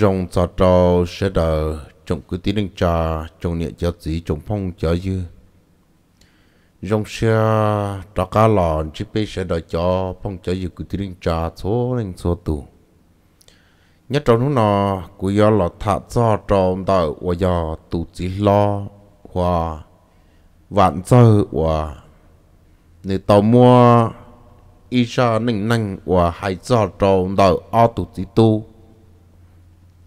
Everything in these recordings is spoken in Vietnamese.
rong cho cho sẽ đờ trong cứ tí nâng trà trong nhẹ cho gì trong phong cho dư rong xe cho cá lòn chỉ bây sẽ đợi cho phong cho dư cứ tí nâng trà số nâng số tù nhất trong lúc nào cứ do là thả cho trong đời và do tù chỉ lo hòa vạn sơ và nếu tàu mua ít ra nâng nâng và hai giờ trong đời ao tù chỉ tu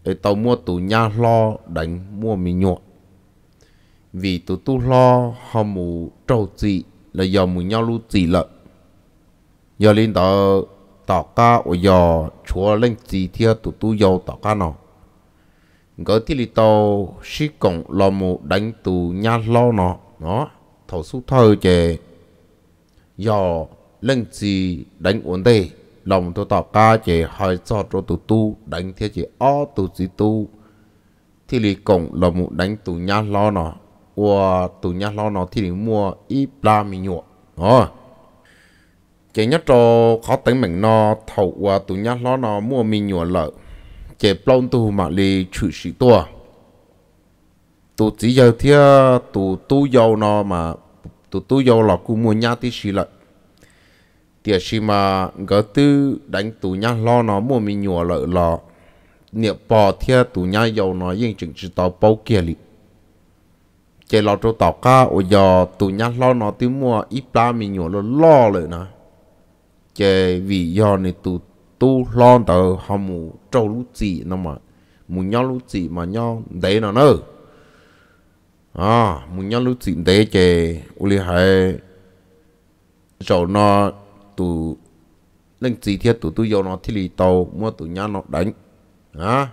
ấy tao mua tù nha lo đánh mua mì nhuộn vì tù tu lo họ mù trâu dị là giờ mù nhau lu dị lợ giờ lên tàu tàu ca ở giờ chúa lên dị thia tù tu dầu tàu ca nào gỡ thì lì tàu sĩ cổng lo mù đánh tù nha lo nó nó thầu su thơ chè giờ lên dị đánh ổn đề lòng tôi tỏ ca chỉ hỏi giọt rồi tụ tu đánh thế chỉ o tụ gì tu thì lì cổng là một đánh tụ nhà lo nó của tụ nhà lo nó thì lì mua ít la mình nhụa ờ chỉ nhất cho khó tính mình nó thầu ua tụ nhà lo nó mua mình nhụa lợ chỉ plong tụ mà lì chữ sĩ tua tụ chỉ giờ thia tụ tu dầu nó mà tụ tu dầu là cũng mua nhà tí sĩ lợ tiệt xì mà gỡ tư đánh tù nha lo nó mua mình nhùa lợi lò niệm bò thia tù nha dầu nó yên chừng chỉ tàu bao kia lì chế lọ trâu tàu cá ô giờ tù nha lo nó tí mua ít ba mình nhùa lo lo lợi nè chế vì do này tù tu lo tờ họ mù trâu lú gì nó mà mù nhau lú gì mà nhau đấy nó nơ à mù nhau lú gì đấy chế uli hay trâu nó tụ lên gì thiết tụ tôi vô nó thì lì tàu mua tụ nhà nó đánh à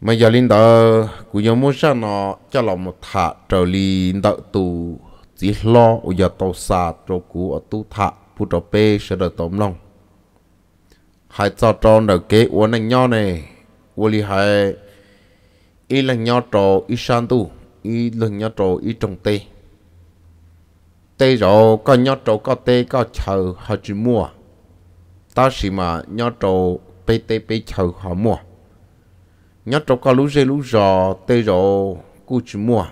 mà giờ linh đó cứ nhớ mua sao nó cho lòng một thả trở lì đợi tụ chỉ lo ở giờ tàu xa rồi cú ở tu thả phụ trò bê sẽ đợi tóm lòng hai cho tròn đầu kế uốn anh nhau này uốn lì hai y là nhau trò y san tu y là nhau trò y trồng tê tê rô có nhót trâu có tê có chờ họ chỉ mua ta chỉ mà nhót trâu bê tê bê chờ họ mua nhót trâu có lũ dê lũ giò tê rô cú chỉ mua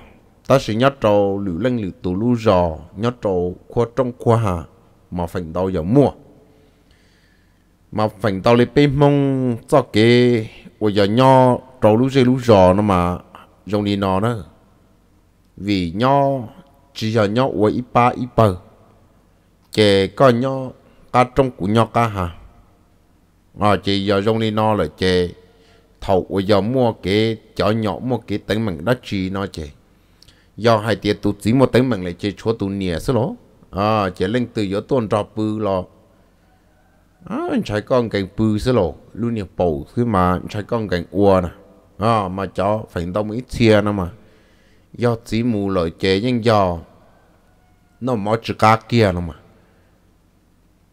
ta chỉ nhót trâu lũ lăng lũ tù lũ giò nhót trâu khoa trong khoa hà mà phành đau giờ mua mà phành đau lấy bê mông cho kế bây giờ nho trâu lũ dê lũ giò nó mà dùng đi nó nữa vì nho chỉ giờ nhau với ít ba ít bờ chè coi nhau cá trong củ nhau cá hà à chỉ giờ trong đi no là chè thầu của giờ mua cái chó nhỏ mua cái tấn mình đã chỉ nó chè giờ hai tiệt tụ chỉ một tấn mình lại chè chúa tụ nhẹ số lỗ à chè lên từ giờ tuần trò bự lo à anh trai con cảnh bự số lỗ luôn nhiều bầu khi mà anh trai con cảnh ua nè à mà cho phải đông ít chia nữa mà do chỉ mù lợi chế nhân dò nó mò chỉ cá kia nó mà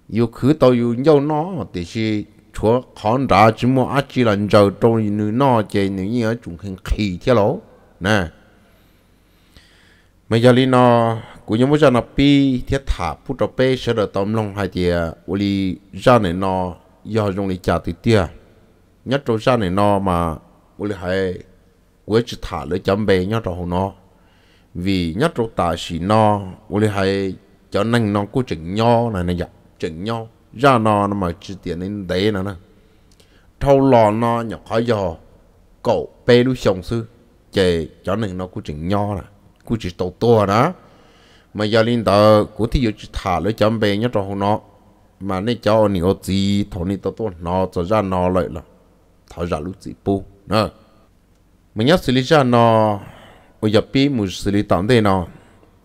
yêu khứ tao yêu nhau nó thì chỉ chúa khán giả chỉ mua ăn chỉ lần giàu trong nữ nó chơi nữ như chúng hình khí thế lỗ nè mấy giờ linh nó cũng như mỗi giờ nó pi thiết thả phụ trò pe sẽ được tóm lòng hai tia uli ra này nó do dùng để trả tiền, tia nhất trong ra này nó mà uli hai quế chỉ thả lấy chấm bề nhất trong nó vì nhất rồi ta chỉ no u li hay cho nên nó cũng chừng nho này này dạ chừng nho ra nó nó mà chỉ tiền nên đấy nữa nè thâu lò nó nhập khó giò cậu bê lu sòng sư chè cho nên nó cũng chừng nho nè cũng chỉ tổ tua đó mà giờ linh tờ cũng thì chỉ thả lấy chấm bê nhất rồi nó mà nên cho nhiều gì thổ nên tổ tua nó cho ra nó lại là thảo ra lúc gì bu nè mình nhớ xử lý ra nó xử lý tạm thế hai của 我要比穆斯里当地呢，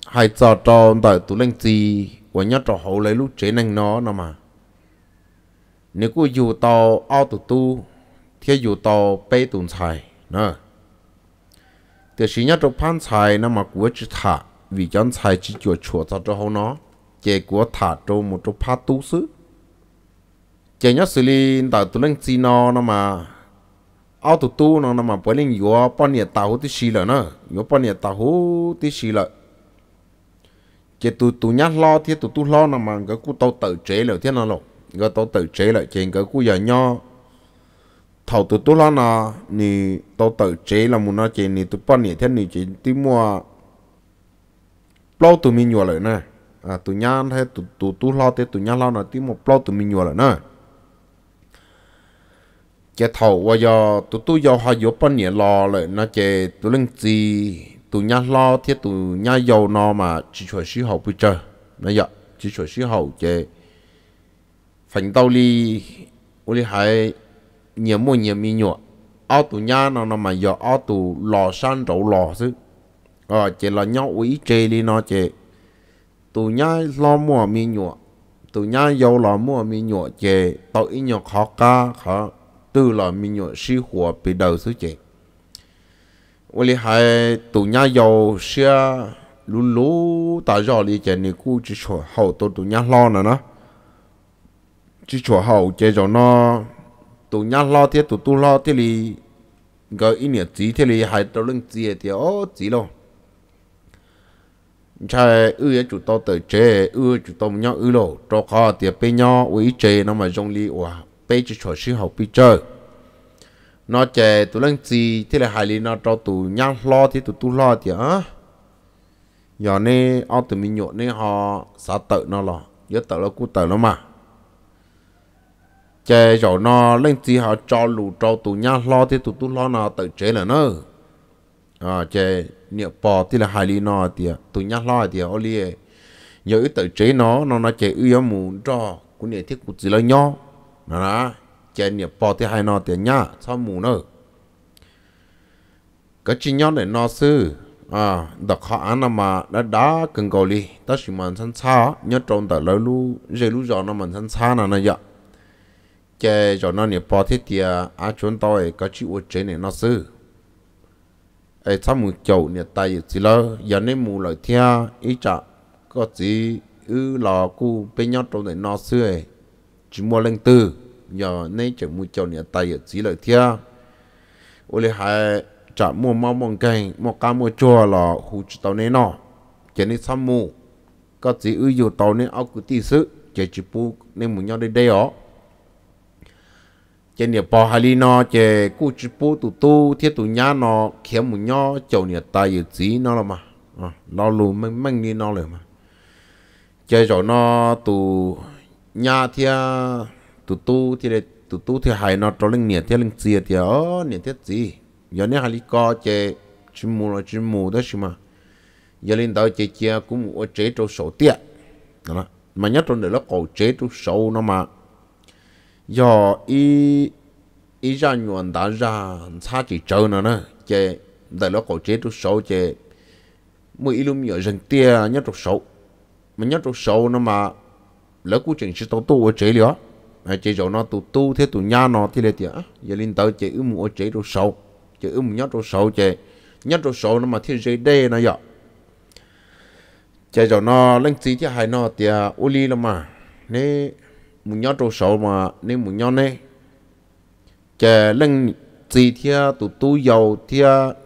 还早找到独人机，我要找后来路才能呢，那么，你个有到奥杜杜，贴有到北东菜呢，但是要找盘菜，那么国只塔 vì chọn 菜 chỉ chuột chuột cho cho hậu nó, chế của thả trâu một trâu phát tu sứ, chế nhớ xử lý tại tụi lên chi nó nó mà ao tụt tu nó nó mà bởi lên yo bọn nhà tàu tí xì lợ nó yo bọn nhà tàu tí xì lợ chỉ tu tu nhát lo thì tụt tu lo nó cái cú tàu tự chế lợ thế nó lộc cái tàu tự chế lợ trên cái cú giờ nho thầu tụt tu lo nà nì tàu tự chế là muốn nó chỉ nì tu bọn nhà thế nì chỉ tí mua plau tu mình nhua lợ nè à tụt nhát hay tu tu tu lo thế tụt nhát lo nà tí mua plau tu mình nhua lợ nè chế thầu qua giờ tụ tôi giờ họ dỗ bao nhiêu lo lại nó chế tụ lên gì tụ nhá lo thế tụ nhá dầu nó mà chỉ chuẩn sĩ hậu bây giờ nó giờ chỉ chuẩn sĩ hậu chế phần đầu đi ô đi hay nhiều mua nhiều mi nhọ ao tụ nhá nó nó mà giờ ao tụ lò san rậu lò chứ à ờ, chế là nhau ủy chế đi nó chế tụ nhá lo mua mi nhọ tụ nhá dầu lo mua mi nhọ chế tụ ít nhọ khó ca khó từ là mình nhọ sĩ hùa bị đầu số chế vậy là hai tụ nhà giàu xe lú lú ta giàu lý chơi này cũng chỉ chỗ hậu tụ tụ nhà lo nữa nó chỉ chỗ hậu chơi cho nó tụ nhà lo thế tụ tu lo thế li gọi ít nhiệt gì thế li hai tụ lưng dì thì ó gì luôn chạy ư chủ tao tới chế ư chủ tao nhau ư lộ cho khó tiệp bên nhau với chế nó mà trong li hòa bây chỉ cho sư học bây giờ nó chè tụ lăng gì thế là hài lý nó cho tụ nhá lo thì tụ tu lo thì á giờ nè ao tụ mình nhộn nè họ xa tự nó lo giờ tự nó cú tự nó mà chè chỗ nó lăng gì họ cho lù cho tụ nhá lo thì tụ tu lo nó tự chế là nó à chè niệm bò thì là hài lý nó thì tụ nhá lo thì ở li giờ tự chế nó nó nó chè ưu mù cho cũng niệm thiết cũng chỉ là nhau nó chén nhà bỏ thì hai nó tiền nhá sao mù nữa cái chuyện nhỏ này nó sư à đặc họ ăn mà nó đá cần cầu đi ta chỉ mình sẵn xa nhớ trong tờ lâu lu dễ lu giò nó mình sẵn xa là nó vậy chè cho nó nhà bỏ thì tiền à chúng tôi có chịu ở trên này nó sư ai sao mù chậu nhà tay chỉ lơ giờ nên mù lại theo ý chả có gì ư lò cu bên nhau trong này nó sư ấy chỉ mua lên từ nhờ nay chẳng mua cho nhà tay ở chỉ lợi thia ô lê hai chả mua mau mong cành mua cá mua chua là hú chỉ tàu này nọ chỉ nên xăm mù có chỉ ưu dụ tàu này áo cứ tí sự chỉ chỉ bu nên muốn nhau đây đây ó chỉ nhà bò Hà ly nọ chỉ cú chỉ bu tụ tu thiết tụ nhá nọ kiếm muốn nhau chầu nhà tay ở chỉ nó là mà à, lo lù măng măng đi nó rồi mà chơi chỗ nó tụ nhà thì tụ tu thì để tụ tu thì hay nó trò linh nhiệt thì linh chia thì ó nhiệt thiết gì giờ nếu hay có chế chỉ mua là chỉ mua đó chứ mà giờ lên tới chế chia cũng mua chế trâu sổ tiệt đó mà nhất trong đấy là cổ chế trâu sổ nó mà giờ y y ra nhuận đã ra xa chỉ chờ nữa nè chế đấy là cổ chế trâu sổ chế mỗi lúc nhớ rằng tia nhất trâu sổ mà nhất trâu sổ nó mà lỡ cú chừng chỉ tao tu ở chế lió à chế chỗ nó tu tu thế tu nhà nó thì lấy tiền giờ linh tao chế ưu ở chế đồ sầu chế ưu mua nhát đồ sầu chế nhát đồ sầu nó mà thiên dây đê nó vậy chế chỗ nó linh tí thì hai nó thì ô ly là mà nè mua nhát đồ sầu mà nè mua nhát nè chế linh tí thì tu tu giàu thì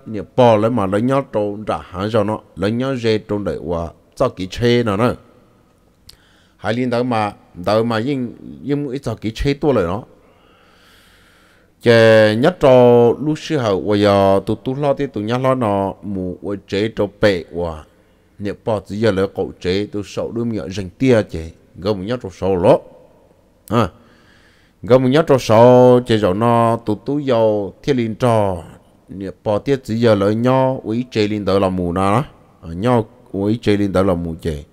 nhỉ bỏ lại mà lấy nhát đồ trả hàng cho nó lấy nhát dê trong đời qua sao kỹ chế nó nữa hai đầu đầu mà mà yên yên 还领导嘛，导嘛因因为一早给吹多了咯。这 nhất cho lúc xưa hậu và giờ tụ tụ lo thì tụ nhát lo nó mù và chế cho bệ quá, nhớ bỏ chỉ giờ là cậu chế tụ sầu đứa miệng rình tia chế gom nhát cho sầu lỗ à gom nhát cho sầu chế rồi nó tụ tụ giàu thiên linh trò nhớ bỏ tiết chỉ giờ là nhau với chế linh đó là mù nó nhau với chế linh đó là mù chế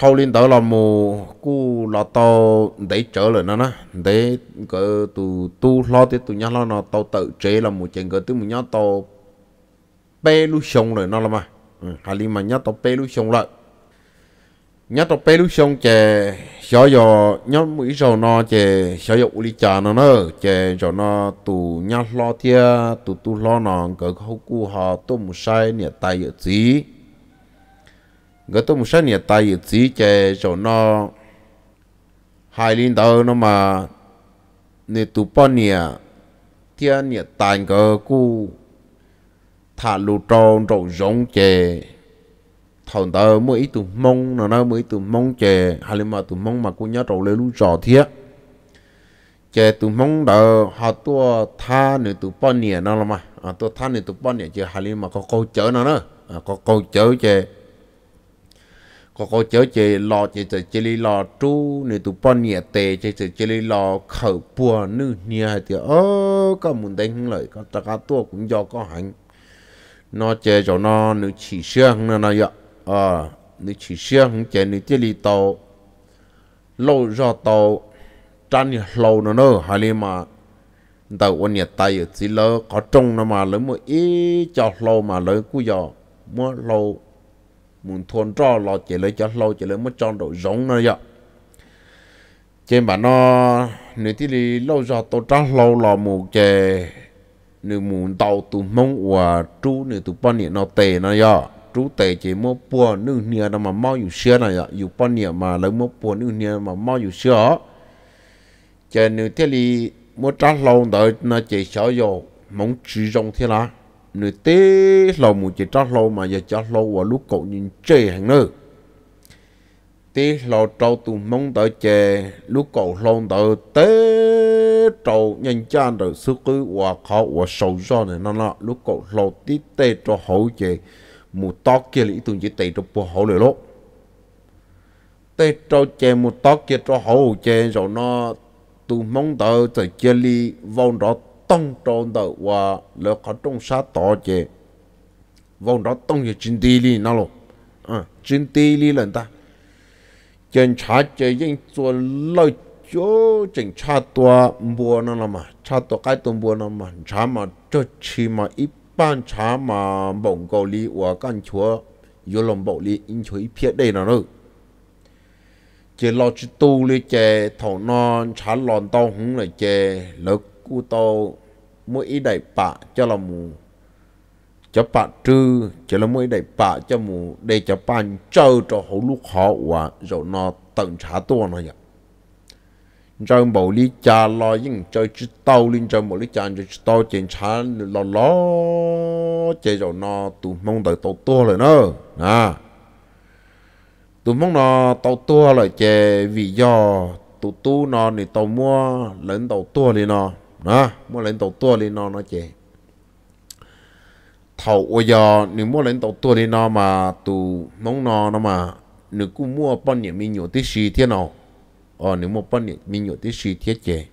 thâu lên đó là mù cu là tàu để trở lại nó nó để cỡ tụ tu lo thì tụ nhau lo nó tàu tự chế là một chuyện cỡ tụ một nhau tàu pe lu sông rồi nó là mà ừ, hà li mà nhau tàu pe lu sông lại nhau tàu pe lu sông chè sợ giờ nhau mũi rồi nó chè sợ giờ uli chà nó nữa chè rồi nó tụ nhau lo thì tụ tu lo nó cỡ hậu cu họ tụ một sai nè tay ở gì cái tôi muốn sáng nhà tay chỉ chạy chỗ nó hai linh đầu nó mà nè tụ bao nhà thiên nhà tàn cơ cu thà lù tròn rồi giống chạy thằng tớ mới tụ mông nó nó mới tụ mông chạy hai linh mà tụ mông mà cô nhớ rồi lấy lũ trò thiết chạy tụ mông đó họ tua tha nè tụ bao nhà nó là mà à, tua tha nè tụ bao nhà chạy hai linh mà có câu chở nó nữa à, có câu chở chạy có có chớ chế lò chế chế chế lý lò chú nè tụ bọn nhẹ tệ chế chế chế lý lò khẩu bùa nữ nhẹ thì ơ có muốn đánh hứng lợi có tất cả tua cũng do có hành nó chế cho nó nữ chỉ xương nó nó vậy ờ nữ chỉ xương chế nữ chế lý tàu lâu do tàu trang nhẹ lâu nó nó hay là mà đầu quân nhẹ tay ở chỉ lỡ có trông nó mà lỡ một ý cho lâu mà lỡ cú giờ mua lâu muốn thôn trò lò chế lấy cho lâu chế lấy mất tròn đồ giống nữa vậy trên bản nó nếu thì lì lâu giờ tôi trăng lâu lò một chế nếu muốn tàu tụ mong và chú nếu tụ bao nhiêu nó tệ nó vậy chú tệ chế mua bùa nương nia nó mà mau dù xưa này vậy dù bao nhiêu mà lấy mua bùa nương nia mà mau dù xưa chế nếu thì lì mua trăng lâu đợi nó chế sợ rồi mong chú rong thế nào nửa tế lâu mù chỉ cho lâu mà giờ cho lâu và lúc cậu nhìn chê hàng nữa tế lâu trâu tụ mong tới chê lúc cậu lâu tới tế trâu nhanh chán rồi sức cứ và khó và sầu gió này nó nó lúc cậu lâu tí tê cho hậu chê một tóc kia lý tụi chỉ tê cho bộ hậu lời lốt tê trâu chê một tóc kia cho hậu chê rồi nó tụ mong tới chê lý vong đó tông tròn tờ và lỡ có trong sát tỏ chế vòng đó tông như chín tỷ lì nào lộ à chín tỷ lì lần ta chân trả chế yên cho lỡ chỗ chân trả tòa mua nó là mà trả tòa cái tòa mua nó mà trả mà cho chi mà ít ban trả mà bổng cầu li và căn chúa vô lòng bộ li yên chúa ít phía đây nào nữa chế lo chú tu lì chế thầu non trả lòn tàu húng là chế lực cú tô mỗi ý đại bạ cho là mù cho bạ trư cho là mỗi đại bạ cho mù để cho bạn trâu cho hậu lúc họ và rồi nó tận trả tua nó vậy trong bộ lý cha lo những chơi chữ tàu lên trong bộ lý cha chơi chữ tàu trên trả lo lo chơi rồi nó tụ mong đợi tàu tua rồi à. nó à tụ mong nó tàu tua rồi chơi vì do tụ tu nó thì tàu mua lớn tàu tua thì nó đó mua lên tàu tua đi nó nó chè thầu bây giờ nếu mua lên tàu tua đi nó mà tù mong nó nó mà nếu cũng mua bao nhiêu mình nhiều tí xì thế nào ờ nếu mua bao nhiêu mình nhiều tí xì thế chè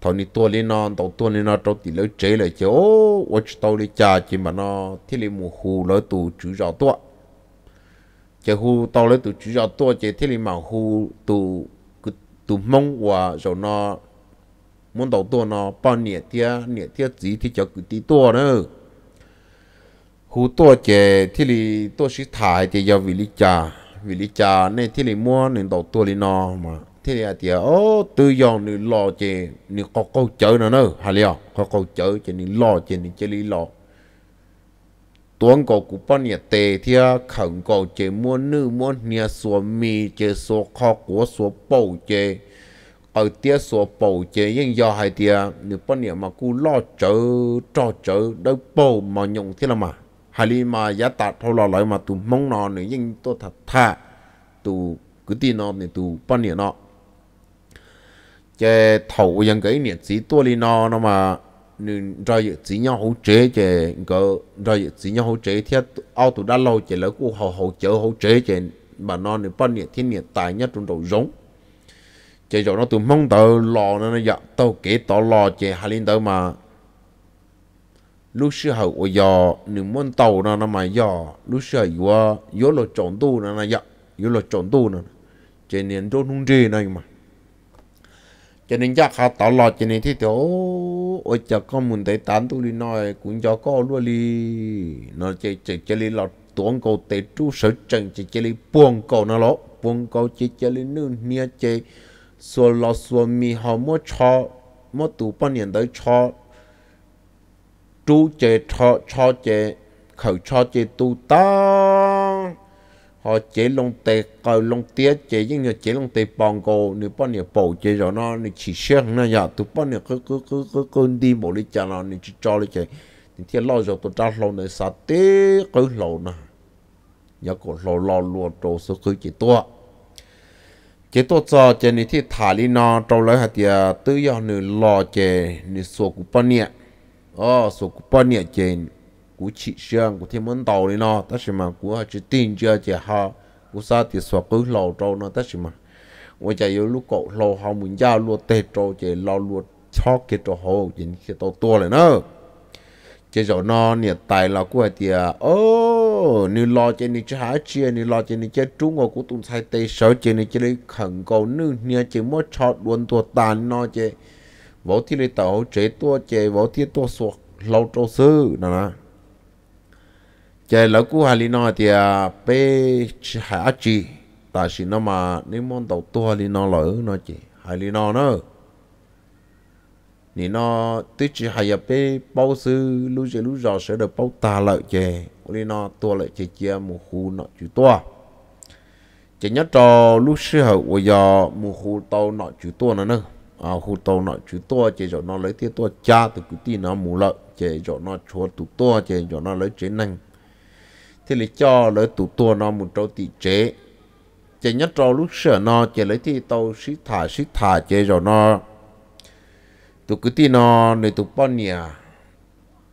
thầu đi tua đi nó tàu tua đi nó trâu tỷ lấy chế lại chế ô ô tàu đi cha chỉ mà nó thế là mù hù lấy tù chữ rõ tua chế hù tàu lấy tù chữ rõ tua chế thế là mà hù tù tù mong và rồi nó มันตัวตัวนอปอนเนี่ยเทียเนี่ยเทียจีที่จะกตีตัวเนอะหูตัวเจ ที่ลีตัวชิถ่ายเจียววิลิจาวิลิจาเนี่ยที่ลีมัวหนึ่งตัวตัวลีนอมาที่ลีเทียโอ้ตัวยองหนึ่งรอเจนี่ก็เข้าเจอเนอะฮัลโหลเกาเข้าเจอเจนี่รอเจนี่เจลีรอตัวงกกูปอนเนี่ยเตเทียขังกูเจมัวนื่อมัวเนี่ยส่วนมีเจส่วนข้อกัวส่วนเป่าเจ ở tiếc số bầu chế nhưng do hai tia nếu bao nhiêu mà cú lo chớ cho chớ đâu bầu mà nhung thế là mà hai li mà giá tạ thâu lo lại mà tụ mong nó nữa nhưng tôi thật thà tụ cứ tin nó thì tụ bao nhiêu nó chế thầu yang cái nhiệt chỉ tôi li nó nó mà nên ra dự chỉ nhau hỗ trợ chế cái ra dự chỉ nhau hỗ trợ thì ao tụ đã lâu chế lỡ cú hậu hậu chở hỗ trợ chế mà nó nên bao nhiêu thiên nhiệt tài nhất trong đầu giống chế rồi nó tụi mong tờ lò nó nó dạ tao kể tỏ lò chế hà linh tờ mà lúc sau hậu của giò những món tàu nó nó mà giò lúc sau giò giò là chọn tu nó nó dạ giò là chọn tu nó chế nên trốn nông trì này mà cho nên chắc hà tỏ lò cho nên thế thì ôi chả có muốn thấy tán tu đi nói cũng cho có luôn đi nó chế chế chế đi lọt tuấn cầu tế trụ sở trần chế chế đi buông cầu nó lọ buông cầu chế chế đi nương nia chế mi họ 所落所咪好莫炒，莫赌半年都炒，猪节炒炒节口炒节都当，họ chế lông tê cầu lông tía chế những người chế lông tê bòn cô nếu bao nhiêu bầu chế rồi nó nếu chỉ xe nó giờ tụi bao nhiêu cứ cứ cứ cứ cứ đi bộ đi chả nó nếu chỉ cho đi chế thì thiên lo rồi tụi trao lâu này sao tê cứ lâu nè nhớ cổ lâu lo luôn đồ số cứ chỉ tua จตัวจอเจนี่ที่ถาลีนอตรงเลยฮะเดียตื้อยอนึ่งรอเจนี่สกุปเนี่ยอ๋อสกุปเนี่ยเจนกูฉีเชียงกูที่มันตอเลยนอแต่สิมากูอาจจะติงเจอเจฮากูสาธิตสวกุหลอวตรงนอแต่สิมา ว่าจะยลูกเกาหลอาวหามุนยาลวดเตะตรงเจหลาวลวดช็อกเกตตัวหูยินเกตตัวเลยเนาะ chế rồi nó nè tài là của thì ô nè lo chế nè chế hái chia nè lo chế nè chế trúng ngô của tụng sai tây sở chế nè chế lấy khẩn cầu nè nè chế mua chọt luôn tua tàn nó chế vỗ thì lấy tàu chế tua chế vỗ thì tua suốt lâu trâu sư nè nè chế lỡ của hà lý nó thì bê hái chi ta vì nó mà nếu muốn tàu tua lý nó lỡ nó chế hà lý nó nữa nó tức chỉ hay là bé bao sư lúc giờ lúc giờ sẽ được bao ta lợi chè nên nó tua lợi chè chia một khu nọ chú tua chỉ nhớ cho lúc sư hậu của giờ một khu tàu nọ chú tua nữa nữa à khu tàu nọ chú tua chỉ cho nó lấy tiền tua cha từ cái tiền nó mù lợi chỉ cho nó chúa tụ tua chỉ cho nó lấy chế năng thế lấy cho lấy tụ tua nó một trâu tỷ chế chỉ nhớ cho lúc sư nó chỉ lấy tiền tàu sĩ thả sĩ thả chỉ cho nó tụ cứ tin nó để tụ bao nhỉ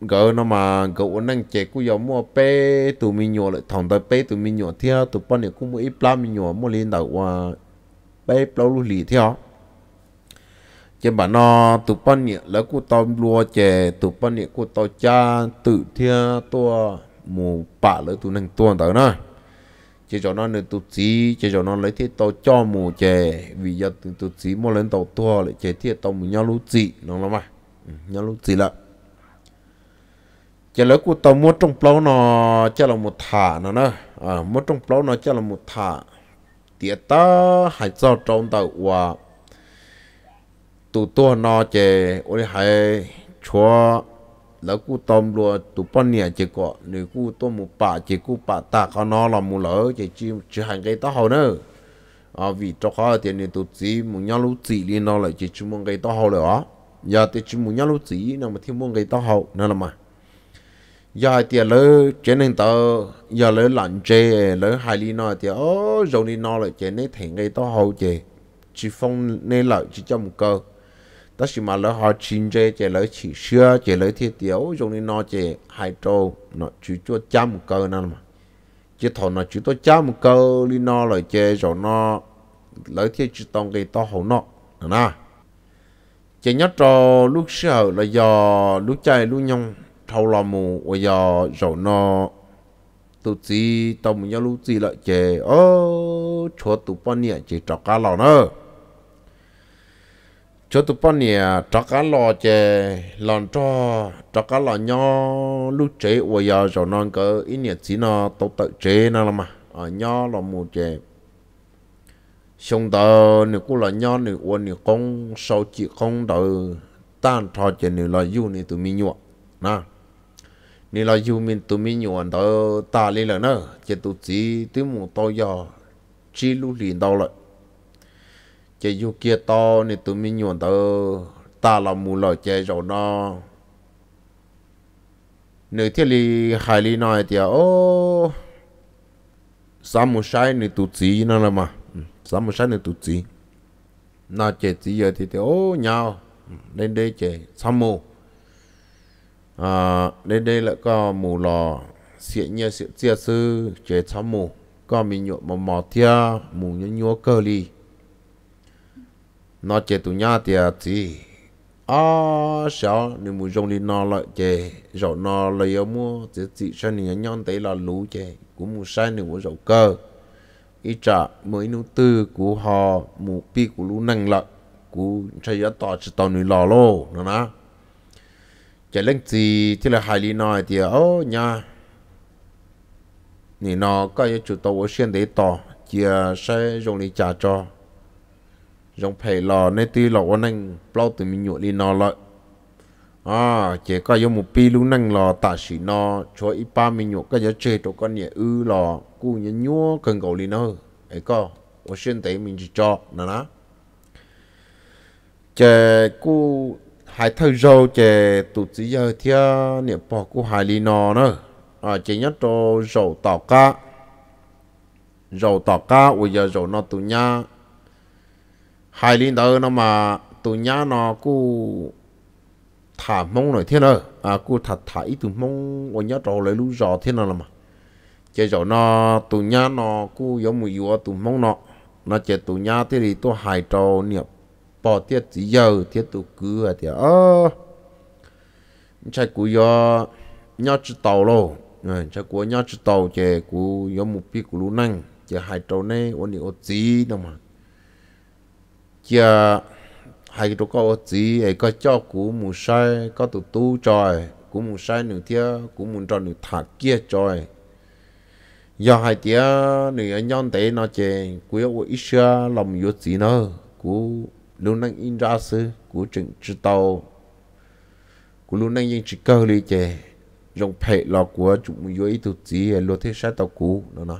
gỡ nó mà gỡ uống năng chế cũng giống mua pe tụ mình nhổ lại thòng tới pe tụ mình nhổ theo tụ bao nhỉ cũng mua ít plum mình nhổ mua lên đầu qua pe bao lì theo chứ bản nó tụ bao nhỉ lấy cũng tao lúa chè tụ bao nhỉ cũng tao cha tự theo tua mù bả lấy tụ năng tuôn tới nơi chỉ cho nó nên tụt chỉ chỉ cho nó lấy thiết tao cho mù chè vì giờ từ tụt chỉ mua lên tàu thua lại chè thiết tao mình nhau lú chỉ nó lắm mà ừ, nhau lú chỉ là chè lấy của tao mua trong plau nó chè là một thả nó nữa à mua trong plau nó chè là một thả tiệt ta hãy cho trong tàu qua, tụt tua nó chè ôi hãy chúa แล้วกูตอมรัวตุปนเนี่ยเจกะหรือกูตัวหมูป่าเจกูป่าตาเขานอละมูเหลอเจจิจะหันไกตาเขาเนอะอาวีตอเขาเตียนเนี่ยตุจีมึงยาลุจีลีนอเลยเจจิมึงไกตาเขาเลยอ๋อยาเตจิมึงยาลุจีนั่นมาที่มึงไกตาเขานั่นละมายาเตียเลยเจนึงเตอยาเลยหลันเจเลยหายลีนอเตียโอ้ยงลีนอเลยเจนี่ถึงไกตาเขาเจจิฟงเนี่ยเลยจิจมูกเกอ ta chỉ mà lỡ họ chín chế chế lỡ chỉ xưa chế lỡ thiết tiểu, dùng đi nó chế hai trâu nó chú cho trăm cơ nè mà chế thọ nó chú tôi trăm cơ đi nó lời chế rồi nó lỡ thiết chú tông cái to hậu nó nè chế nhớ trò lúc xưa là do lúc chạy lúc nhông thâu lò mù và do rồi nó tụ chỉ tông nhau lúc gì lợi chế ô chúa tụ bao nhiêu chế trò cá lò nữa cho tụi bọn nè trọ cá lò chè lòn cho trọ cá lò nho lúc chế ủa giờ cho non cỡ ít nhiệt chỉ nó tốt tự chế nó là mà ở ờ, nho là một chè xong tờ nếu cũng là nho nếu ủa nếu không sau chỉ không đợi tan trò chè nếu là du nếu tụi mình nhọ nè nếu là du mình tụi mình nhọ đợi ta lên là nữa chè tụi chỉ tụi mù to giờ chỉ lúc liền đâu lại chế du kia to nên tụi mình nhuận tớ ta là mù lò chế rồi nó nếu thiết lý hải lý nói thì à, ô sao mù sai nên tụt gì nó là mà sao mù sai nên tụt gì nó chế gì giờ thì thì ô nhau ừ, lên đây chế sao mù à lên đây là có mù lò xịn nhia xịn chia sư chế sao mù có mình nhuộm mò mò thia mù nhua nhua cơ li nó chế tụ nhá thì à, thì à sao nếu mua rong đi nó lại chế rồi nó lấy ở mua thì chỉ sao nếu nhon tới là lũ chế cũng mua sai nếu mua dầu cơ ít trả mới nụ tư của họ mua pi của lũ năng lợi của chơi giá to chỉ tao nữ lò lô nó ná chế lên gì chỉ là hai lý nói thì ô à, nha nè nó có cái chủ tàu ở xuyên đấy tỏ chia à, sẽ dùng lý trả cho dòng phải lò nên tuy lò quan anh bao từ mình nhộn đi nó lợi à chỉ có giống một pi lúc năng lò tạ sĩ nó cho ít ba mình nhộn cái giá chơi cho con nhẹ ư lò cu nhớ nhúa cần cầu đi nó ấy có ở trên tế mình chỉ cho nè nó chè cu hai thâu râu chè tụt chỉ giờ thì nhẹ bỏ cu hai đi nó nữa à chỉ nhất cho dầu tỏ cá dầu tỏ cá bây giờ dầu nó tụi nha hai linh đó nó mà tụi nhá nó cú thả mông rồi thế ơ à cú thả thả ít tụi mông ở nhá trò lấy lũ giò thiên ơ mà chế rõ nó tụi nhá nó cú giống mùi yếu tụi mông nó nó chế tụi nhá thế thì tôi hai trò niệm bỏ tiết chỉ giờ thiết tụi cứ à thì ơ chạy cú do nhá chữ tàu lô ừ, chạy cú nhá chỉ tàu chế cú giống một biết của lũ năng chế hai trò này ổn định ổn chí đâu mà giờ hay đồ có gì ấy có cho cú mù sai có tụ tu trời cú mù sai nửa tia cú mù tròn nửa thạc kia trời giờ hai tia nửa nhon tế nó chè cú yêu ít xưa lòng yếu gì nó cú lưu năng in ra sư cú chừng chỉ tàu cú lưu năng yên chỉ cơ li chè dùng phệ lọ của chúng yếu ít tụ gì lô thế sai tàu cú nó nói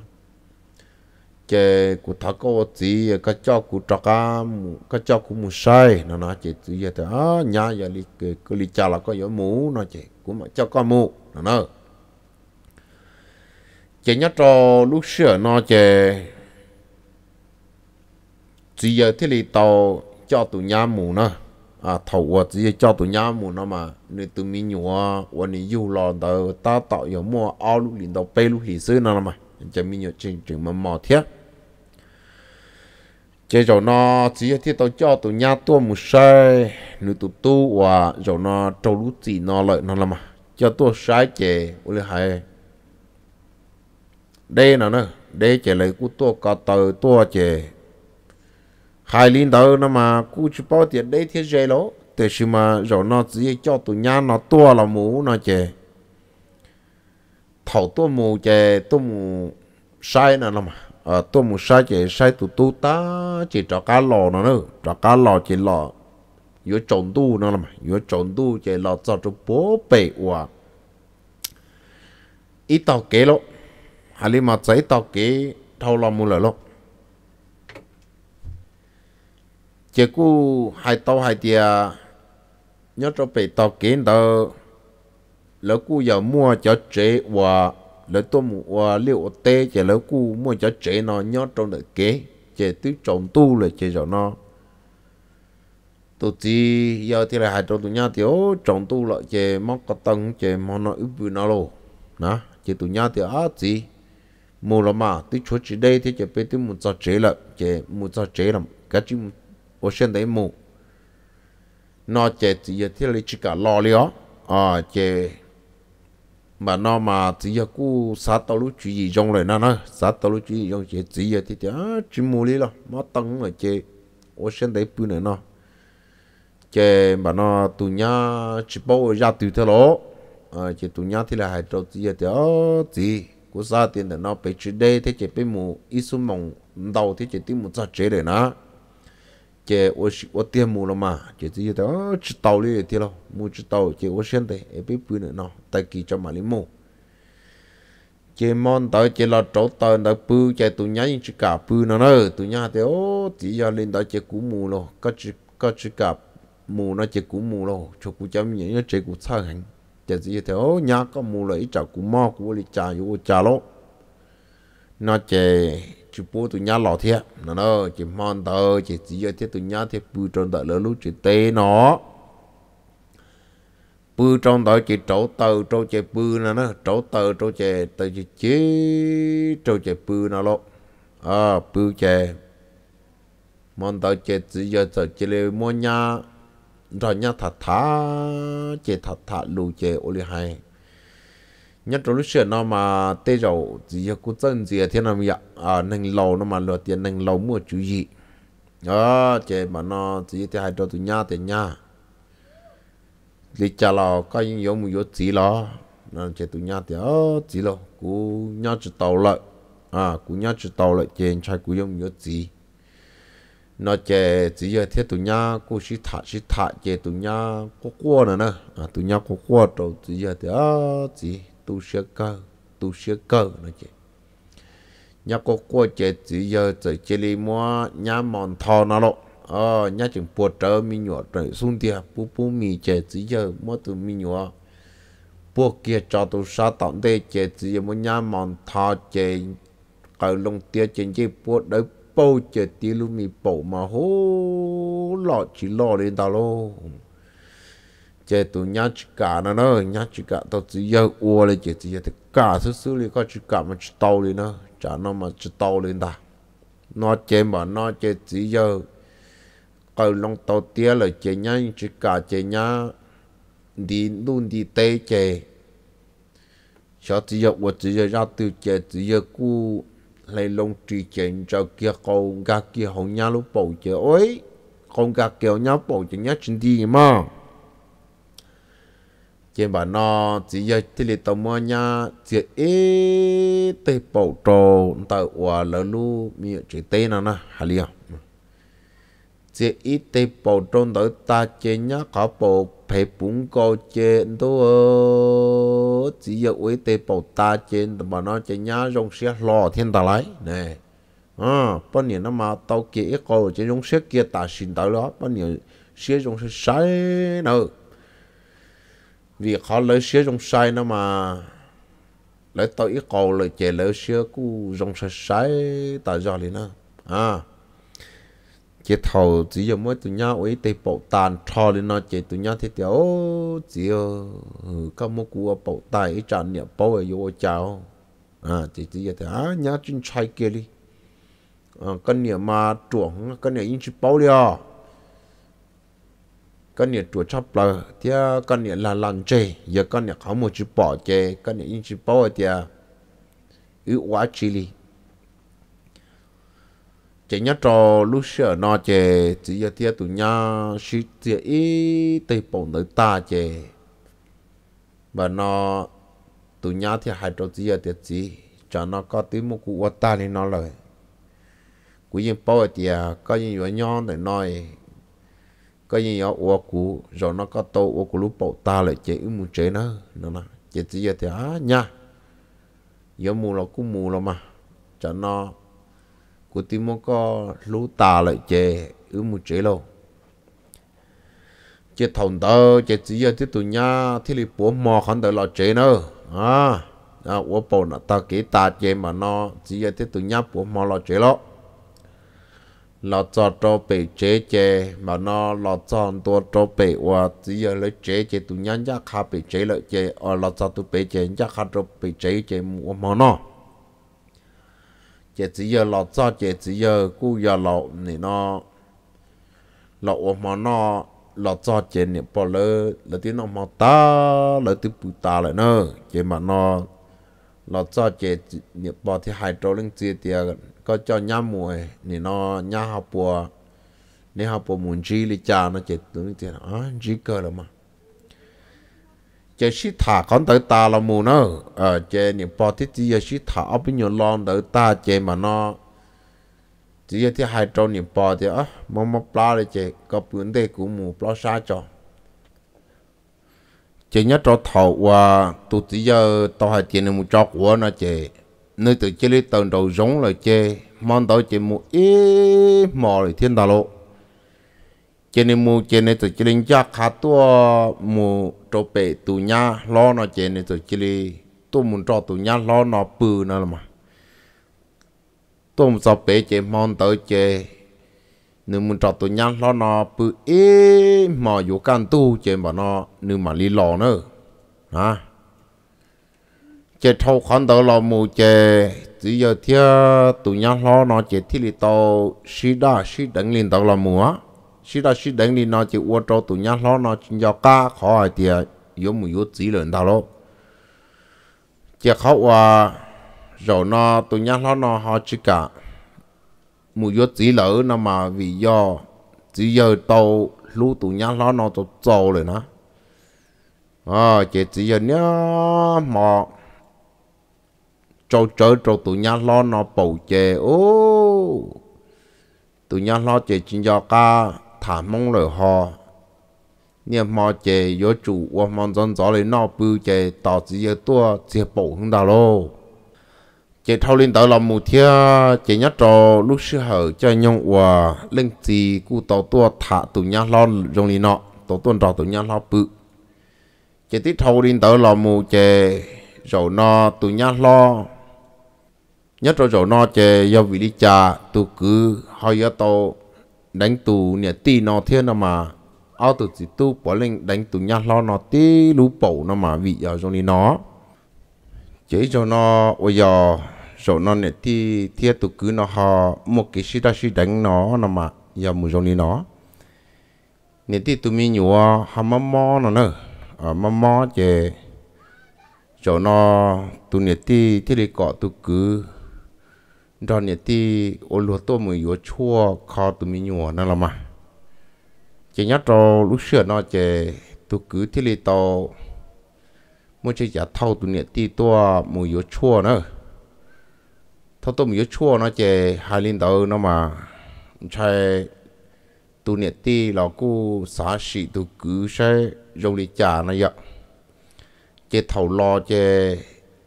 chế của thợ có gì cái cho của trọ cá cái cho của mù sai nó nói chế tự giờ thì à nhà giờ đi cứ đi chào là có gió mũ nó chế cũng mà cho con mũ nó nói chế nhớ cho lúc xưa nó chế tự giờ thế thì tàu cho tụi nhà mũ nó à thầu à chỉ giờ cho tụi nhà mũ nó mà nên tụi mình nhua và người yêu lo đầu ta tạo giờ mua ao lúc liền đầu pe lúc thì xưa nó mà chỉ mình nhua trên trường mà mò thiết chế rồi nó chỉ thiết tao cho tụi nhà tua một sai nữ tụi tu và rồi nó trâu lú gì nó lợi nó làm à cho tua sai chế ôi là hay đây nó nữa đây chế lấy của tua cả tờ tua chế hai linh tờ nó mà cú chụp bao tiền đây thiết dễ lỗ thế khi mà rồi nó chỉ cho tụi nhà nó tua là mù nó chế thầu tua mù chế tua mù sai nó làm à ờ tôi muốn sai chỉ sai tụ tu ta chỉ cho cá lò nó nữa cho cá lò chỉ lò yếu trộn tu nó làm yếu trộn tu chỉ lò cho cho bố bể hòa ít tao kế lộ hà lý mà giấy tao kế thâu lo mua lời lộ chỉ cú hai tao hai tia nhớ cho bể tao kế đó lỡ cú giờ mua cho chế hòa lấy tôi mua à, liệu tê chè lấy cù mua cho chế nó nhớ trong đợt kế chè tứ trồng tu là chè rồi nó tôi chỉ giờ thì là hai trồng tụi nhau thì ô trồng tu lại chè móc cái tầng chè món nó ướp nó lô nè chè tụi nhau thì á gì mua là mà tứ chúa chỉ đây thì chè bé tứ muốn cho chế là chè muốn cho chế làm cái chứ ô sen đấy mua nó chè thì giờ thì lấy chỉ cả lo lió à ờ, chè mà nó mà chỉ là cú sát tao lúc chuyện gì trong rồi nó nó sát tao lúc chuyện gì trong chỉ chỉ là thì thì chỉ mua đi lo nó tăng ở chơi ô sen đấy bự này nó chơi mà nó tụ nhá chỉ bao ra từ thế đó à ờ, chỉ tụ nhá thì là hai trâu chỉ là thì ó chỉ cú sát tiền là nó bị chỉ đây thế chỉ bị mua ít số mong đầu thế chỉ tìm một sát chế để nó chế ô ô tiền mù lo mà chế gì đó chỉ tàu đi thì lo mua chỉ tàu chế ô xem đấy em biết bữa nữa nó tại kỳ cho mà lấy mù chế món tới chế lo trổ tờ đó bự chế tụi nhái chỉ cả bự nó nữa tụi nhá thì ô chỉ giờ lên đó chế cú mù lo có chỉ có chỉ cả mù nó chế cú mù lo cho cú chấm nhảy nó chế cú sao hành chế gì thì ô nhá có mù lo ít chả cú mò cú đi chả vô chả lo nó chế chỉ bố tụi nhá lò thiệt nó nó ờ, chỉ mòn tờ chỉ chỉ giờ thiệt tụi nhá thiệt bự trong tờ lớn lúc chỉ tê nó bự trong tờ chỉ trổ tờ trâu chỉ bự nó nó trổ tờ trâu chỉ tờ chỉ chế trâu chỉ bự nó lộ à ờ, bự chè mòn tờ chỉ chỉ giờ tờ chỉ lấy mua nhá rồi nhá thật thà chỉ thật thà lù chè ô li hai nhất trong lúc chuyện nó mà tê dầu gì cũng dân gì thế nào vậy à nành lầu nó mà lừa tiền nành lầu mua chú gì đó chế mà nó chỉ thế hai đầu tụi nhà tiền nhà lý trả lò có những yếu một yếu gì lò nó chế tụi nhà thì ó gì lò cú nhau chữ tàu lợi à cú nhau chữ tàu lợi chế trai cú yếu một yếu chỉ nó chế chỉ giờ thế tụi nhà cú chỉ thả chỉ thả chế tụi nhà có qua nữa nè à tụi nhà có qua đầu chỉ giờ thì ó gì tu sơ cơ tu sơ cơ nó chị nhà có qua chế chỉ giờ chỉ chế li mua nhà mòn thò nó lộ ờ nhà chừng bùa trở mi nhọ trời xuống tiệt bù bù mi chế chỉ giờ mua từ mi nhọ bùa kia cho tu sa tạm thế chế chỉ giờ mua nhà mòn thò chế cầu lông tiệt chế chỉ bùa đấy bầu chế tiệt luôn mi bầu mà hú lọ chỉ lọ lên tao luôn chế tụ nhá chỉ cả nó nó nhá chỉ cả tao chỉ yêu ua lên chế chỉ yêu thì cả số số liền có chỉ cả mà chỉ tàu lên nó chả nó mà chỉ tàu lên ta nó chế mà nó chế chỉ yêu cầu long tàu tía là chế nhá chỉ cả chế nhá đi luôn đi tê chế cho chỉ yêu ua chỉ yêu ra từ chế chỉ yêu cu lấy long trì chế cho kia cầu gà kia hồng nhá lúc bầu chế ôi con gà kéo nhá bầu chế nhá chỉ đi mà chế bà nó chỉ giờ thì lì tàu mua nha chỉ ít tê bầu trồ tàu hòa lỡ nu mi chỉ tê nó nè hà liền à. chế ít tê bầu trồ tàu ta chế nhá có bầu phải bún cô chế đó chỉ giờ uế tê bầu ta chế bà nó chế nhá rong xe lò thiên tà lấy nè à ờ, bao nhiêu nó mà tàu kia ít cô chế rong xe kia ta xin tàu lò bao nhiêu xe rong xe sai nữa vì họ lấy xía trong sai nó mà lấy tao ít cầu lời chè lấy xía cú trong sai sai tại do liền nữa à chế thầu chỉ giờ mới tụi nhau ấy tây bộ tàn trò lên nó chế tụi nhau thế tiểu chỉ có một cú bộ tài ấy trả niệm bao ở vô chào à chỉ chỉ giờ thì à nhá chuyên trai kia đi à cái niệm mà chuộng cái niệm in chỉ bao liền con nhà chuột chấp lờ thì con nhà là lăn chê giờ con nhà khó mua chữ bỏ chê con nhà in chữ bỏ thì ứ quá chili chỉ nhớ cho lúc xưa nó chê chỉ giờ thì tụi nhá xí thì ít tây bổng tới ta chê và nó tụi nhá thì hai trâu chỉ giờ thì chỉ cho nó có tiếng một cụ ta nên nó lời quý như bảo thì có những người nhỏ để nói cái như đó ô cú rồi nó có tô ô cú lúc bầu ta lại chế muốn chế nó nó nè chế gì giờ thì á nha giờ mù là cũng mù rồi mà cho nó của tí nó có lú ta lại chế ư muốn chế lâu chế thòng tơ chế gì giờ thì tụi nha thì lì bố mò khăn tới là chế nữa à à ô bầu nó ta kỹ ta chế mà nó gì vậy thì tụi nha bố mò là chế lâu lọ cho trâu bể chế chế mà nó lọ cho tua trâu bể và ờ, chỉ giờ lấy chế chế tụi nhắn chắc khá bể chế lợi chế ở lọ cho tụi bể chế chắc khá trâu bể chế chế mà nó chế chỉ giờ lọ cho chế chỉ giờ cú giờ lọ này nó lọ mà nó lọ cho chế này bỏ lỡ là tiếng nó mà ta là tiếng bù ta lại nữa chế mà nó lọ cho chế này bỏ thì hai trâu lên chia tiền có cho nhá mùi thì nó nhá học bùa nếu học bùa muốn chi thì cha nó chỉ tưởng tiền à gì cơ là mà chỉ sĩ thả con tới ta là mù nó ở trên những bò thiết gì sĩ thả ở bên nhiều lon tới ta chỉ mà nó chỉ thì hai trâu những bỏ thì á ờ, mà mà pla thì chỉ có vấn đề của mù pla xa cho chỉ nhớ cho thầu qua tụt chỉ giờ tao hai tiền một cho của nó chỉ nơi từ chơi lấy tầng đầu giống là chê mong tao chỉ mua ít mò để thiên tà lộ chơi nên mua chơi nên từ chơi lên giá khá tua mua trâu bể tù nha lo nó chơi nên từ chơi lấy tôi muốn cho tù nha lo nó bự nữa mà tôi muốn sao bể chơi mong tao chơi nếu muốn cho tụi nhang lo nó bự ế mò vô can tu chơi mà nó nếu mà lý lo nữa hả chế thâu khoản đầu lò mù chế tự giờ thia tụ nhau lo nó chế thi li tàu sĩ đa sĩ đánh liền đầu lò mù á sĩ đa sĩ đánh liền nó chế uo trâu tụ nhau lo nó chỉ do cá khó ai thì yếu mù yếu chỉ lợn tao lo chế khó qua rồi nó tụ nhau lo nó họ chỉ cả mù yếu chỉ lỡ nó mà vì do chỉ giờ tàu lũ tụ nhau lo nó tụ trâu rồi nó à chế chỉ giờ nhớ mà trâu trớ trâu tụi nhá lo nó bầu chè ô tụi nhá lo chè chính do ca thả mong lời họ niệm mò chè yo chủ và mong dân gió lấy nó bưu chè tỏ chỉ giờ tua chỉ bầu không đào lô chè thâu lên tới lòng mùa thia chè nhát trò lúc sư hở cho nhông hòa lên gì cụ tàu tua thả tụi nhá lo rong lì nọ tổ tuần trò tụi nhá lo bự chè tiếp thâu lên tới lòng mùa chè rồi nó tụi nhá lo nhất rồi chỗ nó chơi do vị đi cha tu cứ hơi ở tàu đánh tù nè tì nó thiên nó mà ao tự chỉ tu bỏ lên đánh tù nhà lo nó tí lú bổ nó mà vị giờ à, trong đi nó chế cho nó bây giờ chỗ nó nè tì thiên tụ cứ nó họ một cái sĩ ta sĩ đánh nó nó mà giờ mù trong đi nó nè tì tụ mi nhúa họ mò mò nó nữa ở à, mò mò chè chỗ nó tụ nè tì thì lấy cọ tụ cứ ดอนเนี่ยที่โอลัวตัวมืออยู่ชั่วคอตัวมีหนัวนั่นละมาเจยัดเราลูกเสือนอเจตัวกือที่ลีโตมันจะอย่าเท่าตัวเนี่ยที่ตัวมืออยู่ชั่วเนอะเท่าตัวมืออยู่ชั่วเนาะเจฮาลินเตอร์นั่นมาใช่ตัวเนี่ยที่เรากู้สาสีตัวกือใช้โรงเรียนจ่านะยะเจเท่ารอเจ